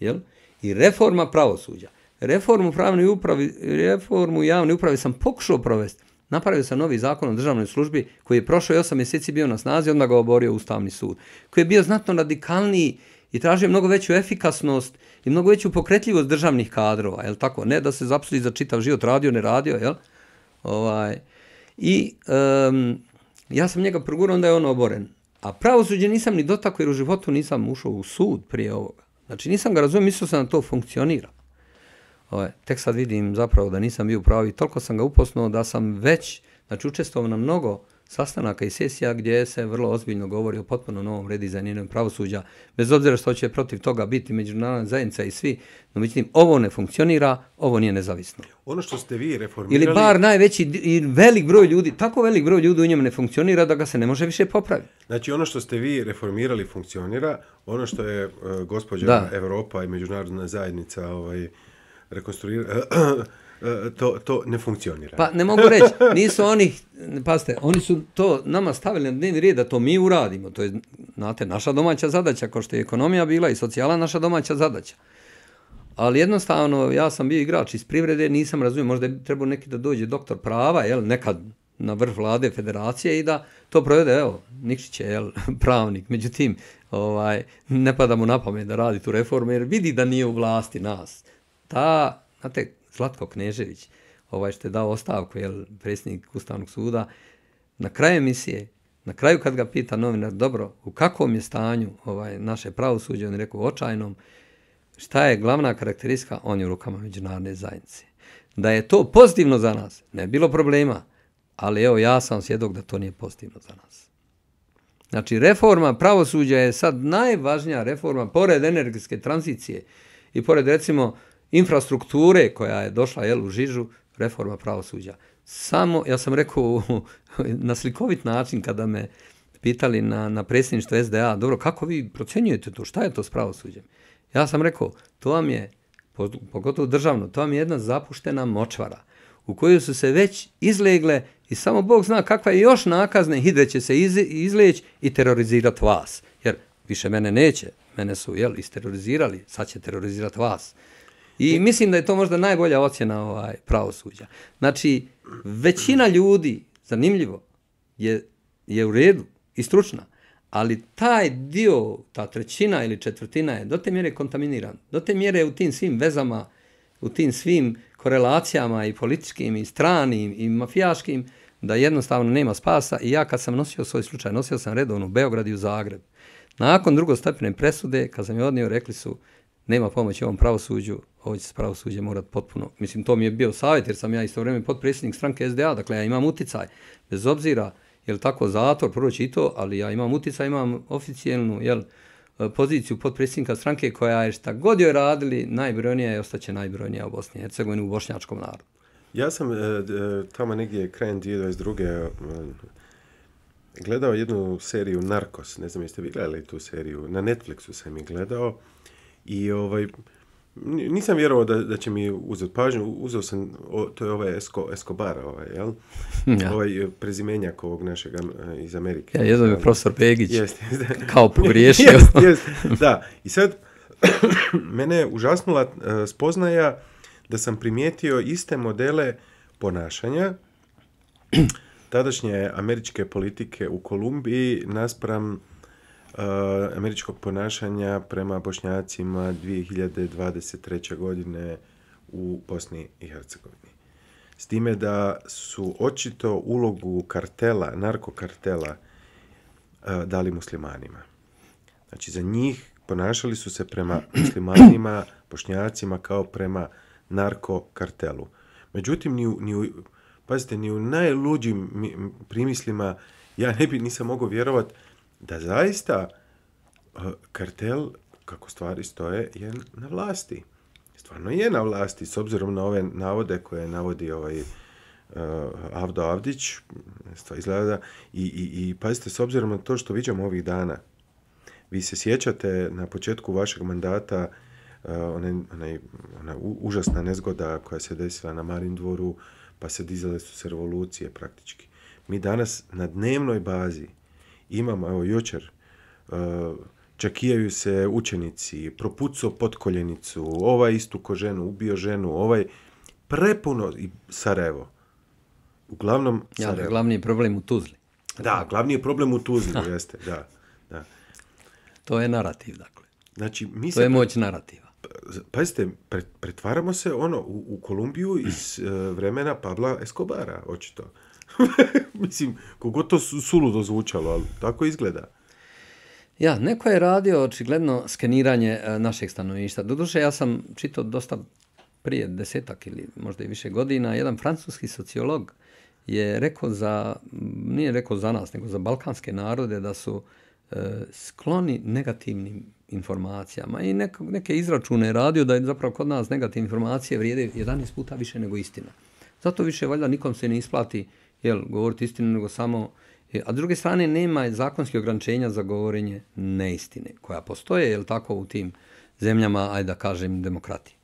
jel'? I reforma pravosuđa. Reformu, pravne uprave, reformu javne uprave sam pokušao provesti. Napravio sam novi zakon o državnoj službi koji je prošao i 8 mjeseci bio na snazi, onda ga oborio Ustavni sud, koji je bio znatno radikalniji i tražio mnogo veću efikasnost i mnogo veću pokretljivost državnih kadrova, jel tako? Ne da se zapsuli za čitav život, radio, ne radio, je l? Ovaj. I um, ja sam njega progurao, onda je on oboren. A pravosuđe nisam ni dotako jer u životu nisam ušao u sud prije ovoga. Znači nisam ga razumio, mislio sam da to funkcionira. Ove, ovaj, tek sad vidim zapravo da nisam bio pravi, toliko sam ga upoznao da sam već, znači učestvovao na mnogo sastanaka i sesija gdje se vrlo ozbiljno govori o potpuno novom redizajnjenom pravosuđa, bez obzira što će protiv toga biti međunarodna zajednica i svi, no međutim, ovo ne funkcionira, ovo nije nezavisno. Ono što ste vi reformirali... Ili bar najveći i velik broj ljudi, tako velik broj ljudi u njemu ne funkcionira da ga se ne može više popraviti. Znači, ono što ste vi reformirali funkcionira, ono što je uh, gospođa da. Evropa i međunarodna zajednica ovaj, rekonstruirala... E, E, to, to ne funkcionira. Pa ne mogu reći, nisu oni, pazite, oni su to nama stavili na dnevni red da to mi uradimo. To je, znate, naša domaća zadaća, kao što je ekonomija bila i socijala naša domaća zadaća. Ali jednostavno, ja sam bio igrač iz privrede, nisam razumio, možda je trebao neki da dođe doktor prava, jel, nekad na vrh vlade federacije i da to provede, evo, Nikšić je jel, pravnik, međutim, ovaj, ne padamo na pamet da radi tu reformu, jer vidi da nije u vlasti nas. Ta, znate, Zlatko Knežević, ovaj što je dao ostavku, jel, predsjednik Ustavnog suda, na kraju emisije, na kraju kad ga pita novinar, dobro, u kakvom je stanju ovaj, naše pravosuđe, on je rekao, očajnom, šta je glavna karakteristika, on je u rukama međunarne zajednice. Da je to pozitivno za nas, ne bilo problema, ali evo, ja sam svjedok da to nije pozitivno za nas. Znači, reforma pravosuđa je sad najvažnija reforma, pored energetske tranzicije i pored, recimo, infrastrukture koja je došla jel, u Žižu, reforma pravosuđa. Samo, ja sam rekao na slikovit način kada me pitali na, na predsjedništvo SDA, dobro, kako vi procenjujete to, šta je to s pravosuđem? Ja sam rekao, to vam je, pogotovo državno, to vam je jedna zapuštena močvara u kojoj su se već izlegle i samo Bog zna kakva je još nakazne hidre će se iz, izleći i terorizirati vas. Jer više mene neće, mene su jel, isterorizirali, sad će terorizirati vas. I mislim da je to možda najbolja ocjena ovaj pravosuđa. Znači, većina ljudi, zanimljivo, je, je u redu i stručna, ali taj dio, ta trećina ili četvrtina je do te mjere kontaminiran. Do te mjere u tim svim vezama, u tim svim korelacijama i političkim i stranim i mafijaškim, da jednostavno nema spasa. I ja kad sam nosio svoj slučaj, nosio sam redovno u Beograd i u Zagreb. Nakon drugostepene presude, kad sam je odnio, rekli su, nema pomoći ovom pravosuđu, ovo se pravo suđe morati potpuno, mislim, to mi je bio savjet, jer sam ja isto vrijeme podpredsjednik stranke SDA, dakle, ja imam uticaj, bez obzira, je li tako zator, proći i to, ali ja imam uticaj, imam oficijelnu, jel, poziciju podpredsjednika stranke koja je šta god joj radili, najbrojnija je ostaće najbrojnija u Bosni i Hercegovini u bošnjačkom narodu. Ja sam e, e tamo negdje krajem 2022. E, gledao jednu seriju Narkos, ne znam jeste vi gledali tu seriju, na Netflixu sam je gledao i ovaj, Nisam vjerovao da, da će mi uzeti pažnju, uzeo sam, o, to je ovaj Esco, Escobar, ovaj, jel? Hm, ja. Ovaj eh, prezimenjak ovog našeg eh, iz Amerike. Ja, jedan je profesor Pegić. jest, jest, kao pogriješio. jest, jest, da. I sad, mene je užasnula eh, spoznaja da sam primijetio iste modele ponašanja tadašnje američke politike u Kolumbiji naspram uh, Eh, američkog ponašanja prema bošnjacima 2023. godine u Bosni i Hercegovini. S time da su očito ulogu kartela, narkokartela, eh, dali muslimanima. Znači, za njih ponašali su se prema muslimanima, bošnjacima, kao prema narkokartelu. Međutim, ni u, ni u, pazite, ni u najluđim primislima ja ne bi nisam mogao vjerovati da zaista eh, kartel, kako stvari stoje, je na vlasti. Stvarno je na vlasti, s obzirom na ove navode koje navodi ovaj uh, Avdo Avdić, izgleda, i, i, i pazite, s obzirom na to što vidimo ovih dana, vi se sjećate na početku vašeg mandata uh, one, one, ona, u, užasna nezgoda koja se desila na Marin dvoru, pa se dizale su se revolucije praktički. Mi danas na dnevnoj bazi imamo, evo, jočer, e, čakijaju se učenici, propucao potkoljenicu, ovaj istuko ženu, ubio ženu, ovaj prepuno i Sarajevo. Uglavnom, Sarajevo. Ja, glavni je problem u Tuzli. Da, glavni je problem u Tuzli, jeste, da, da. To je narativ, dakle. Znači, mi se... To je moć narativa. Pazite, pretvaramo se ono u, u Kolumbiju iz e, vremena Pabla Escobara, očito. Uh, Mislim, kogo to suludo zvučalo, ali tako izgleda. Ja, neko je radio očigledno skeniranje e, našeg stanovništva. Doduše, ja sam čitao dosta prije desetak ili možda i više godina, jedan francuski sociolog je rekao za, nije rekao za nas, nego za balkanske narode da su e, skloni negativnim informacijama i neko, neke izračune radio da je zapravo kod nas negativne informacije vrijede 11 puta više nego istina. Zato više valjda nikom se ne isplati jel, govoriti istinu, nego samo... E, a s druge strane, nema zakonske ograničenja za govorenje neistine, koja postoje, jel tako, u tim zemljama, ajde da kažem, demokratije.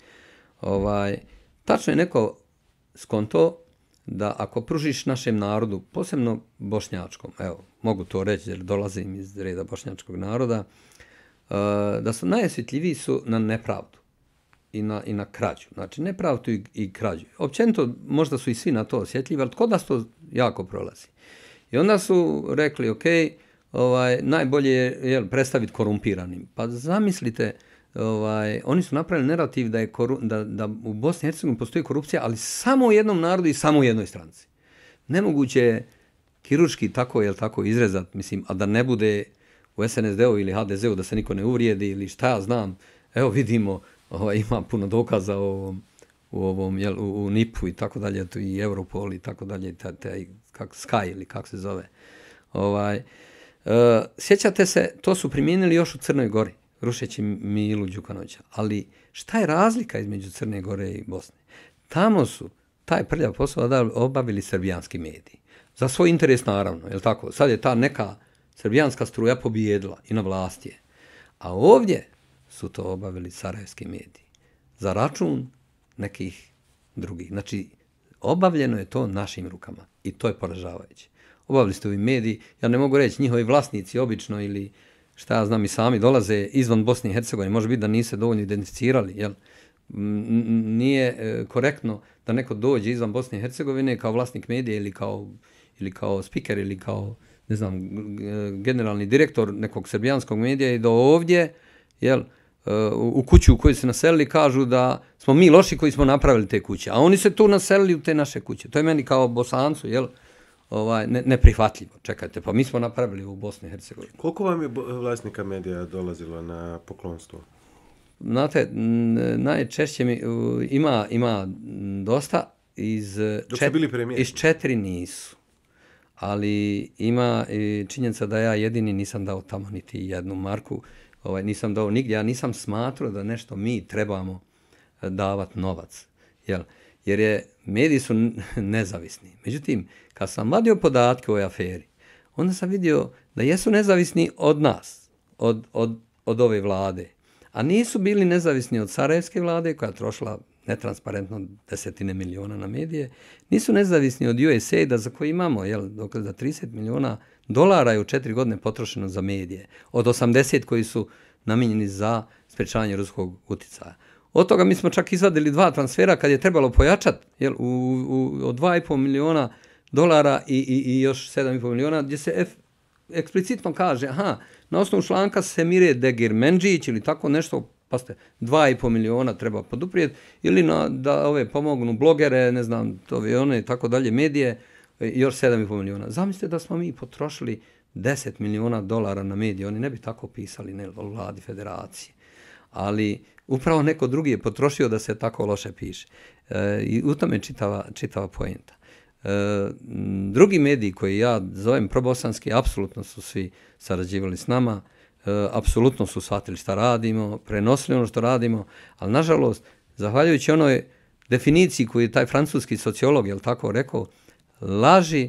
Ovaj, tačno je neko skonto da ako pružiš našem narodu, posebno bošnjačkom, evo, mogu to reći jer dolazim iz reda bošnjačkog naroda, e, da su najosvjetljiviji su na nepravdu i na, i na krađu. Znači, nepravdu i, i krađu. Općenito, možda su i svi na to osjetljivi, ali da nas to jako prolazi. I onda su rekli, ok, ovaj, najbolje je jel, predstaviti korumpiranim. Pa zamislite, ovaj, oni su napravili narativ da, je koru, da, da u Bosni i Hercegovini postoji korupcija, ali samo u jednom narodu i samo u jednoj stranci. Nemoguće je kiručki tako, jel, tako izrezat, mislim, a da ne bude u SNSD-u ili HDZ-u da se niko ne uvrijedi ili šta ja znam, evo vidimo, ovaj, ima puno dokaza o ovom u ovom jel, u, u nip i tako dalje, tu i Europol i tako dalje, taj, taj kak, Sky ili kako se zove. Ovaj, e, sjećate se, to su primijenili još u Crnoj Gori, rušeći Milu Đukanovića, ali šta je razlika između Crne Gore i Bosne? Tamo su taj prljav posao obavili srpski mediji. Za svoj interes, naravno, je tako? Sad je ta neka srpska struja pobijedila i na vlast je. A ovdje su to obavili sarajevski mediji. Za račun nekih drugih. Znači, obavljeno je to našim rukama i to je poražavajuće. Obavili ste ovi mediji, ja ne mogu reći njihovi vlasnici obično ili šta ja znam i sami dolaze izvan Bosne i Hercegovine, može biti da nise dovoljno identificirali, jel? nije e, korektno da neko dođe izvan Bosne i Hercegovine kao vlasnik medije ili kao, ili kao speaker ili kao ne znam, e, generalni direktor nekog srbijanskog medija i do ovdje jel, u kuću u kojoj se naselili kažu da smo mi loši koji smo napravili te kuće, a oni se tu naselili u te naše kuće. To je meni kao bosancu, jel? ovaj, ne, neprihvatljivo. Čekajte, pa mi smo napravili u Bosni i Hercegovini. Koliko vam je vlasnika medija dolazilo na poklonstvo? Znate, najčešće mi, ima, ima dosta iz, četiri, iz četiri nisu. Ali ima činjenica da ja jedini nisam dao tamo niti jednu marku ovaj, nisam dao nigdje, ja nisam smatrao da nešto mi trebamo eh, davat novac. Jel? Jer je, mediji su nezavisni. Međutim, kad sam vadio podatke o aferi, onda sam vidio da jesu nezavisni od nas, od, od, od ove vlade. A nisu bili nezavisni od Sarajevske vlade koja trošla netransparentno desetine miliona na medije, nisu nezavisni od USA da za koje imamo, jel, dokle da 30 miliona dolara je u četiri godine potrošeno za medije, od 80 koji su namenjeni za sprečavanje ruskog uticaja. Od toga mi smo čak izvadili dva transfera kad je trebalo pojačat, jel, u, u, od 2,5 miliona dolara i, i, i još 7,5 miliona, gdje se F eksplicitno kaže, aha, na osnovu članka Semire Degir Menđić ili tako nešto Pazite, dva i po miliona treba poduprijeti ili na, da ove pomognu blogere, ne znam, tovi one i tako dalje, medije, e, još sedam i po miliona. Zamislite da smo mi potrošili 10 miliona dolara na medije, oni ne bi tako pisali, ne, vladi federacije. Ali upravo neko drugi je potrošio da se tako loše piše. E, I u tome čitava, čitava pojenta. E, drugi mediji koji ja zovem probosanski, apsolutno su svi sarađivali s nama, E, apsolutno su shvatili šta radimo, prenosili ono što radimo, ali nažalost, zahvaljujući onoj definiciji koju je taj francuski sociolog, jel tako rekao, laži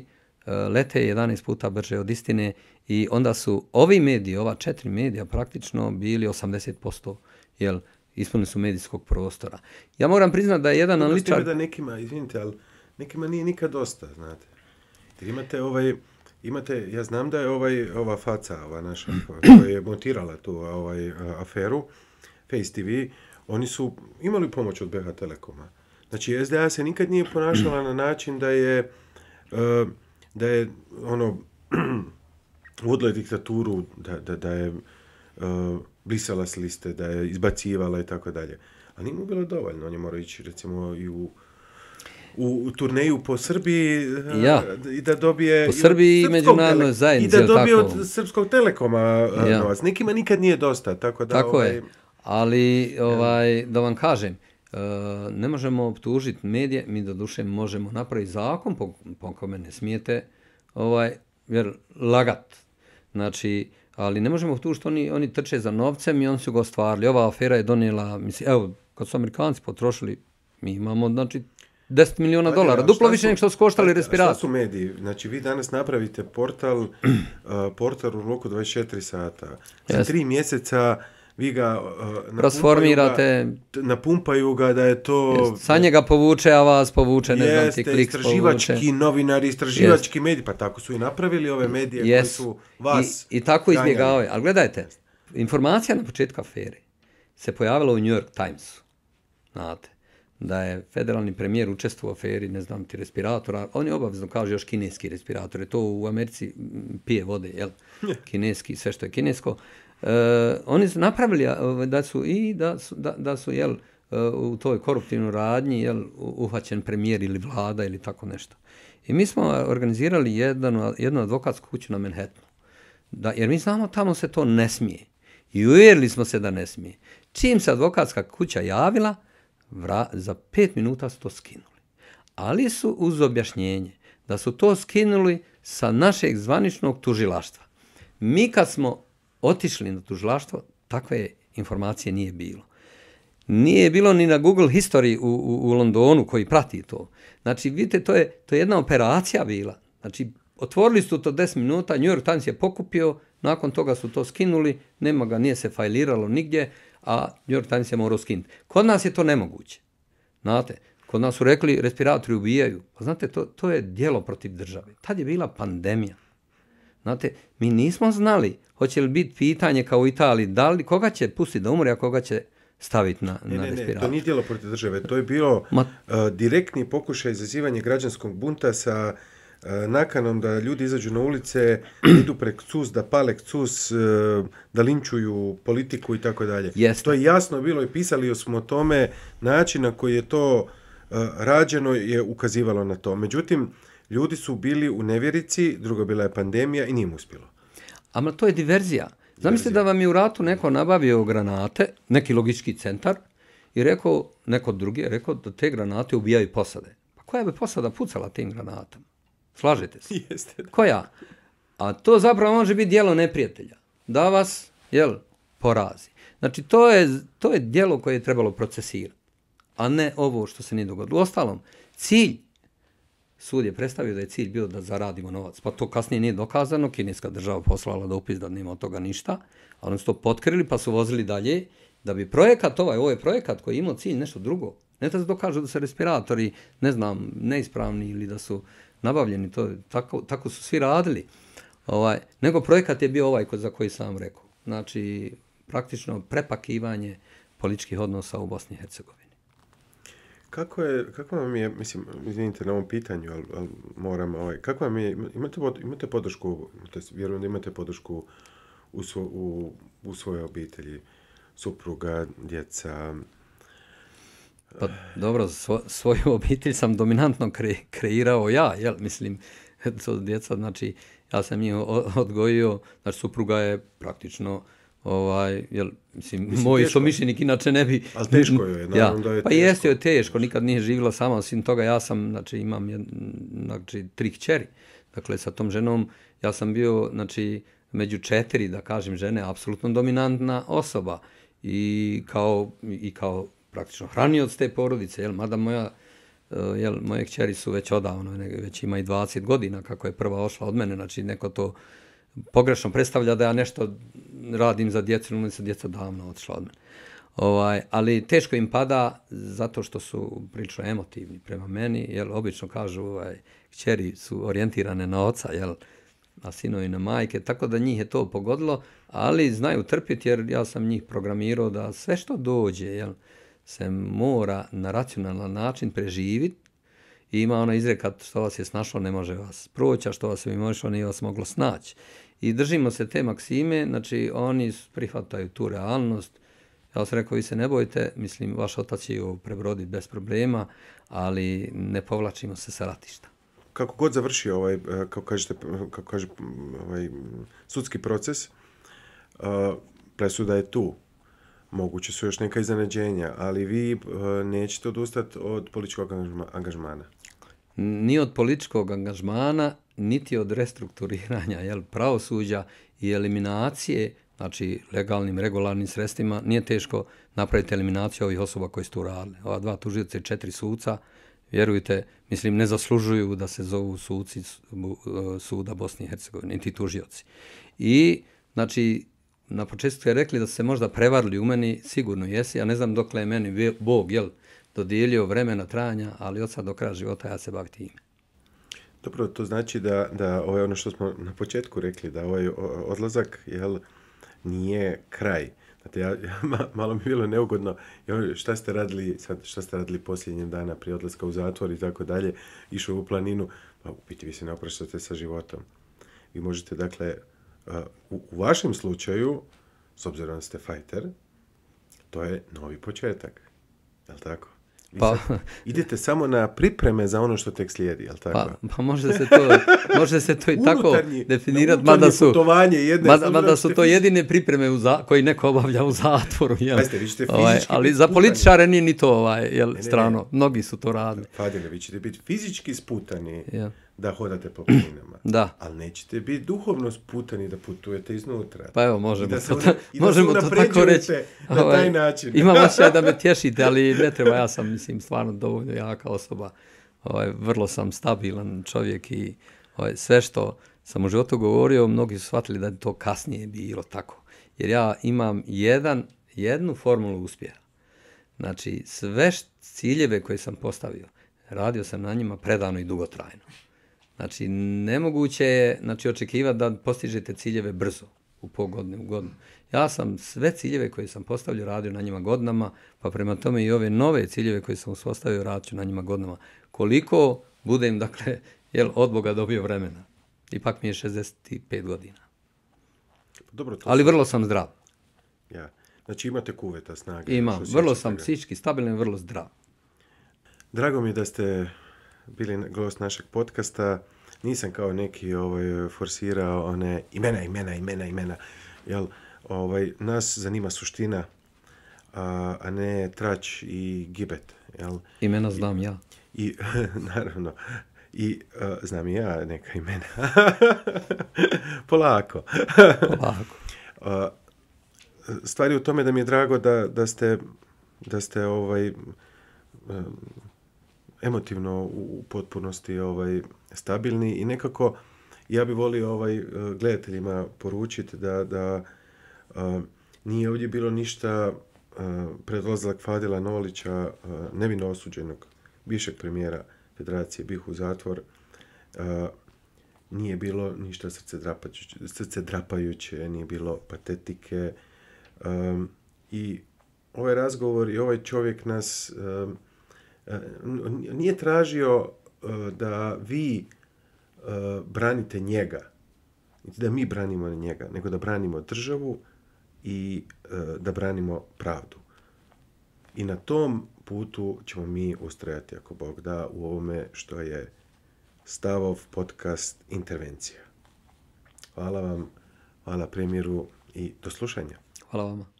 e, lete 11 puta brže od istine i onda su ovi mediji, ova četiri medija praktično bili 80%, jel, ispunili su medijskog prostora. Ja moram priznati da je jedan analitar... Da nekima, izvinite, ali nekima nije nikad dosta, znate. Jer imate ovaj... Imate, ja znam da je ovaj, ova faca, ova naša, koja je montirala tu ovaj, aferu, Face TV, oni su imali pomoć od BH Telekoma. Znači, SDA se nikad nije ponašala na način da je, da je ono, uvodila diktaturu, da, da, da je blisala s liste, da je izbacivala i tako dalje. Ali nije mu bilo dovoljno, on je morao ići, recimo, i u u turneju po Srbiji eh, ja. i da dobije po Srbiji i međunarodnoj zajednici i da dobije tako? od srpskog telekoma eh, ja. novac. Nekima nikad nije dosta, tako da tako ovaj, je. Ali eh, ovaj ja. da vam kažem, ne možemo optužiti medije, mi do duše možemo napraviti zakon po, po kome ne smijete ovaj jer lagat. Znači, ali ne možemo optužiti oni oni trče za novcem i oni su ga ostvarili. Ova afera je donijela, mislim, evo, kad su Amerikanci potrošili mi imamo znači 10 miliona pa, dolara, ja, duplo više nego što su koštali respiratori. Šta su mediji? Znači vi danas napravite portal, uh, portal u roku 24 sata. Za yes. tri mjeseca vi ga uh, Rasformirate. Ga, napumpaju ga da je to... Jeste. Sa njega povuče, a vas povuče, ne jeste, znam ti klik povuče. istraživački novinari, istraživački jeste. mediji, pa tako su i napravili ove medije jeste. koji su vas... I, i tako izbjegavaju. Ali gledajte, informacija na početku afere se pojavila u New York Timesu. Znate, da je federalni premijer učestvo u aferi, ne znam ti, respiratora, oni obavezno kaže još kineski respirator, je to u Americi mm, pije vode, jel? Kineski, sve što je kinesko. Uh, oni su napravili ovaj, da su i da su, da, da su jel, e, u toj koruptivnoj radnji jel, uhvaćen premijer ili vlada ili tako nešto. I mi smo organizirali jedan, jednu advokatsku kuću na Manhattanu. Da, jer mi znamo tamo se to ne smije. I uvjerili smo se da ne smije. Čim se advokatska kuća javila, vra, za pet minuta su to skinuli. Ali su uz objašnjenje da su to skinuli sa našeg zvaničnog tužilaštva. Mi kad smo otišli na tužilaštvo, takve informacije nije bilo. Nije bilo ni na Google History u, u, u Londonu koji prati to. Znači, vidite, to je, to je jedna operacija bila. Znači, otvorili su to 10 minuta, New York Times je pokupio, nakon toga su to skinuli, nema ga, nije se fajliralo nigdje, a New York Times je morao skinuti. Kod nas je to nemoguće. Znate, kod nas su rekli respiratori ubijaju. Pa znate, to, to je dijelo protiv države. Tad je bila pandemija. Znate, mi nismo znali hoće li biti pitanje kao u Italiji, da li, koga će pustiti da umri, a koga će staviti na, ne, na ne, respirator. Ne, to nije djelo protiv države. To je bilo Ma... uh, direktni pokušaj izazivanja građanskog bunta sa uh, E, nakanom da ljudi izađu na ulice, idu prek CUS, da pale CUS, e, da linčuju politiku i tako dalje. To je jasno bilo i pisali smo o tome, način na koji je to e, rađeno je ukazivalo na to. Međutim, ljudi su bili u nevjerici, druga bila je pandemija i nije im uspjelo. A to je diverzija. Zamislite da vam je u ratu neko nabavio granate, neki logički centar, i rekao, neko drugi je rekao da te granate ubijaju posade. Pa koja bi posada pucala tim granatama? Slažete se? Jeste. Da. Koja? A to zapravo može biti dijelo neprijatelja. Da vas, jel, porazi. Znači, to je, to je dijelo koje je trebalo procesirati. A ne ovo što se nije dogodilo. U ostalom, cilj, sud je predstavio da je cilj bio da zaradimo novac. Pa to kasnije nije dokazano, kineska država poslala da upis da nema od toga ništa. Ali oni su to potkrili pa su vozili dalje. Da bi projekat ovaj, ovaj projekat koji je imao cilj nešto drugo, ne da se dokažu da su respiratori, ne znam, neispravni ili da su... Uh, nabavljeni, to, tako, tako su svi radili. Ovaj, nego projekat je bio ovaj ko, za koji sam rekao. Znači, praktično prepakivanje političkih odnosa u Bosni i Hercegovini. Kako je, kako vam je, mislim, izvinite na ovom pitanju, ali, ali moram, ovaj, kako vam je, imate, imate podršku, to jest, vjerujem da imate podršku u, svo, u, u svojoj obitelji, supruga, djeca, Pa dobro, svo, svoju obitelj sam dominantno kre, kreirao ja, jel, mislim, to djeca, znači, ja sam ih odgojio, znači, supruga je praktično, ovaj, jel, mislim, mislim moji su somišljenik inače ne bi... Pa teško je, naravno ja. da je pa teško. Pa jeste joj teško, nikad nije živjela sama, osim toga ja sam, znači, imam, jed, znači, tri kćeri, dakle, sa tom ženom, ja sam bio, znači, među četiri, da kažem, žene, apsolutno dominantna osoba i kao, i kao praktično hranio od ste porodice, jel, mada moja, e, jel, moje kćeri su već odavno, već ima i 20 godina kako je prva ošla od mene, znači neko to pogrešno predstavlja da ja nešto radim za djecu, ali se djeca davno odšla od mene. Ovaj, ali teško im pada zato što su prilično emotivni prema meni, jel, obično kažu ovaj, kćeri su orijentirane na oca, jel, na sinovi na majke, tako da njih je to pogodilo, ali znaju trpiti jer ja sam njih programirao da sve što dođe, jel, se mora na racionalan način preživiti i ima ona izreka što vas je snašlo ne može vas proći, a što vas je imošlo nije vas moglo snaći. I držimo se te maksime, znači oni prihvataju tu realnost. Ja vas rekao, vi se ne bojte, mislim, vaš otac će ju prebroditi bez problema, ali ne povlačimo se sa ratišta. Kako god završi ovaj, e, kako kažete, kako kaže, ovaj sudski proces, uh, presuda je tu, moguće su još neka iznenađenja, ali vi eh, nećete odustati od političkog angažmana. Ni od političkog angažmana, niti od restrukturiranja jel, pravosuđa i eliminacije, znači legalnim, regularnim sredstvima, nije teško napraviti eliminaciju ovih osoba koje su tu radili. Ova dva tužilice i četiri suca, vjerujte, mislim, ne zaslužuju da se zovu suci eh, suda Bosne i Hercegovine, niti tužioci. I, znači, na početku je rekli da se možda prevarili u meni, sigurno jesi, ja ne znam dokle je meni Bog jel, dodijelio vremena trajanja, ali od sad do kraja života ja se bavim tim. Dobro, to znači da, da ovaj ono što smo na početku rekli, da ovaj odlazak jel, nije kraj. Znate, ja, ja, malo mi je bilo neugodno, jel, šta ste radili, sad, šta ste radili posljednjem dana pri odlaska u zatvor i tako dalje, išao u planinu, pa u biti vi se ne oprašate sa životom. Vi možete, dakle, Uh, u, u vašem slučaju, s obzirom da ste fighter, to je novi početak. Je li tako? Vi pa, sad, idete samo na pripreme za ono što tek slijedi, je li tako? Pa, pa može se to, može se to i tako definirati, mada su, mada, su to jedine pripreme u za, koji neko obavlja u zatvoru. Jel? Pazite, vi ćete ovaj, fizički Ali za političare nije ni to ovaj, jel, ne, strano, ne, ne. mnogi su to radili. Fadine, vi ćete biti fizički sputani, jel. Ja da hodate po planinama. Da. Al nećete biti duhovno sputani da putujete iznutra. Pa evo, možemo, da to, da, da možemo to tako reći. Na ovaj, taj način. Imam vas da me tješite, ali ne treba. Ja sam, mislim, stvarno dovoljno jaka osoba. Ovaj, vrlo sam stabilan čovjek i ovaj, sve što sam u životu govorio, mnogi su shvatili da je to kasnije bilo tako. Jer ja imam jedan, jednu formulu uspjeha. Znači, sve ciljeve koje sam postavio, radio sam na njima predano i dugotrajno. Znači, nemoguće je znači, očekivati da postižete ciljeve brzo, u pol godine, u godinu. Ja sam sve ciljeve koje sam postavljao radio na njima godinama, pa prema tome i ove nove ciljeve koje sam uspostavio radio na njima godinama. Koliko budem, dakle, jel, od Boga dobio vremena? Ipak mi je 65 godina. Dobro, to Ali vrlo sam zdrav. Ja. Znači imate kuveta snage. Imam, vrlo sam psički stabilan, vrlo zdrav. Drago mi da ste bili gost našeg podcasta. Nisam kao neki ovaj, forsirao one imena, imena, imena, imena. Jel, ovaj, nas zanima suština, a, a ne trač i gibet. Jel? Imena znam I, ja. I, naravno. I uh, znam i ja neka imena. Polako. Polako. Uh, stvari u tome da mi je drago da, da ste da ste ovaj emotivno u potpunosti ovaj stabilni i nekako ja bih volio ovaj eh, gledateljima poručiti da da uh, nije ovdje bilo ništa uh, Fadila Kvadila Novolića uh, nevino osuđenog bivšeg premijera federacije bih u zatvor uh, nije bilo ništa srce drapajuće, srce drapajuće nije bilo patetike um, i ovaj razgovor i ovaj čovjek nas um, Eh, nije tražio eh, da vi eh, branite njega, da mi branimo njega, nego da branimo državu i da branimo pravdu. I na tom putu ćemo mi ustrajati, ako Bog da, u ovome što je Stavov podcast Intervencija. Hvala vam, hvala premijeru i do slušanja. Hvala vama.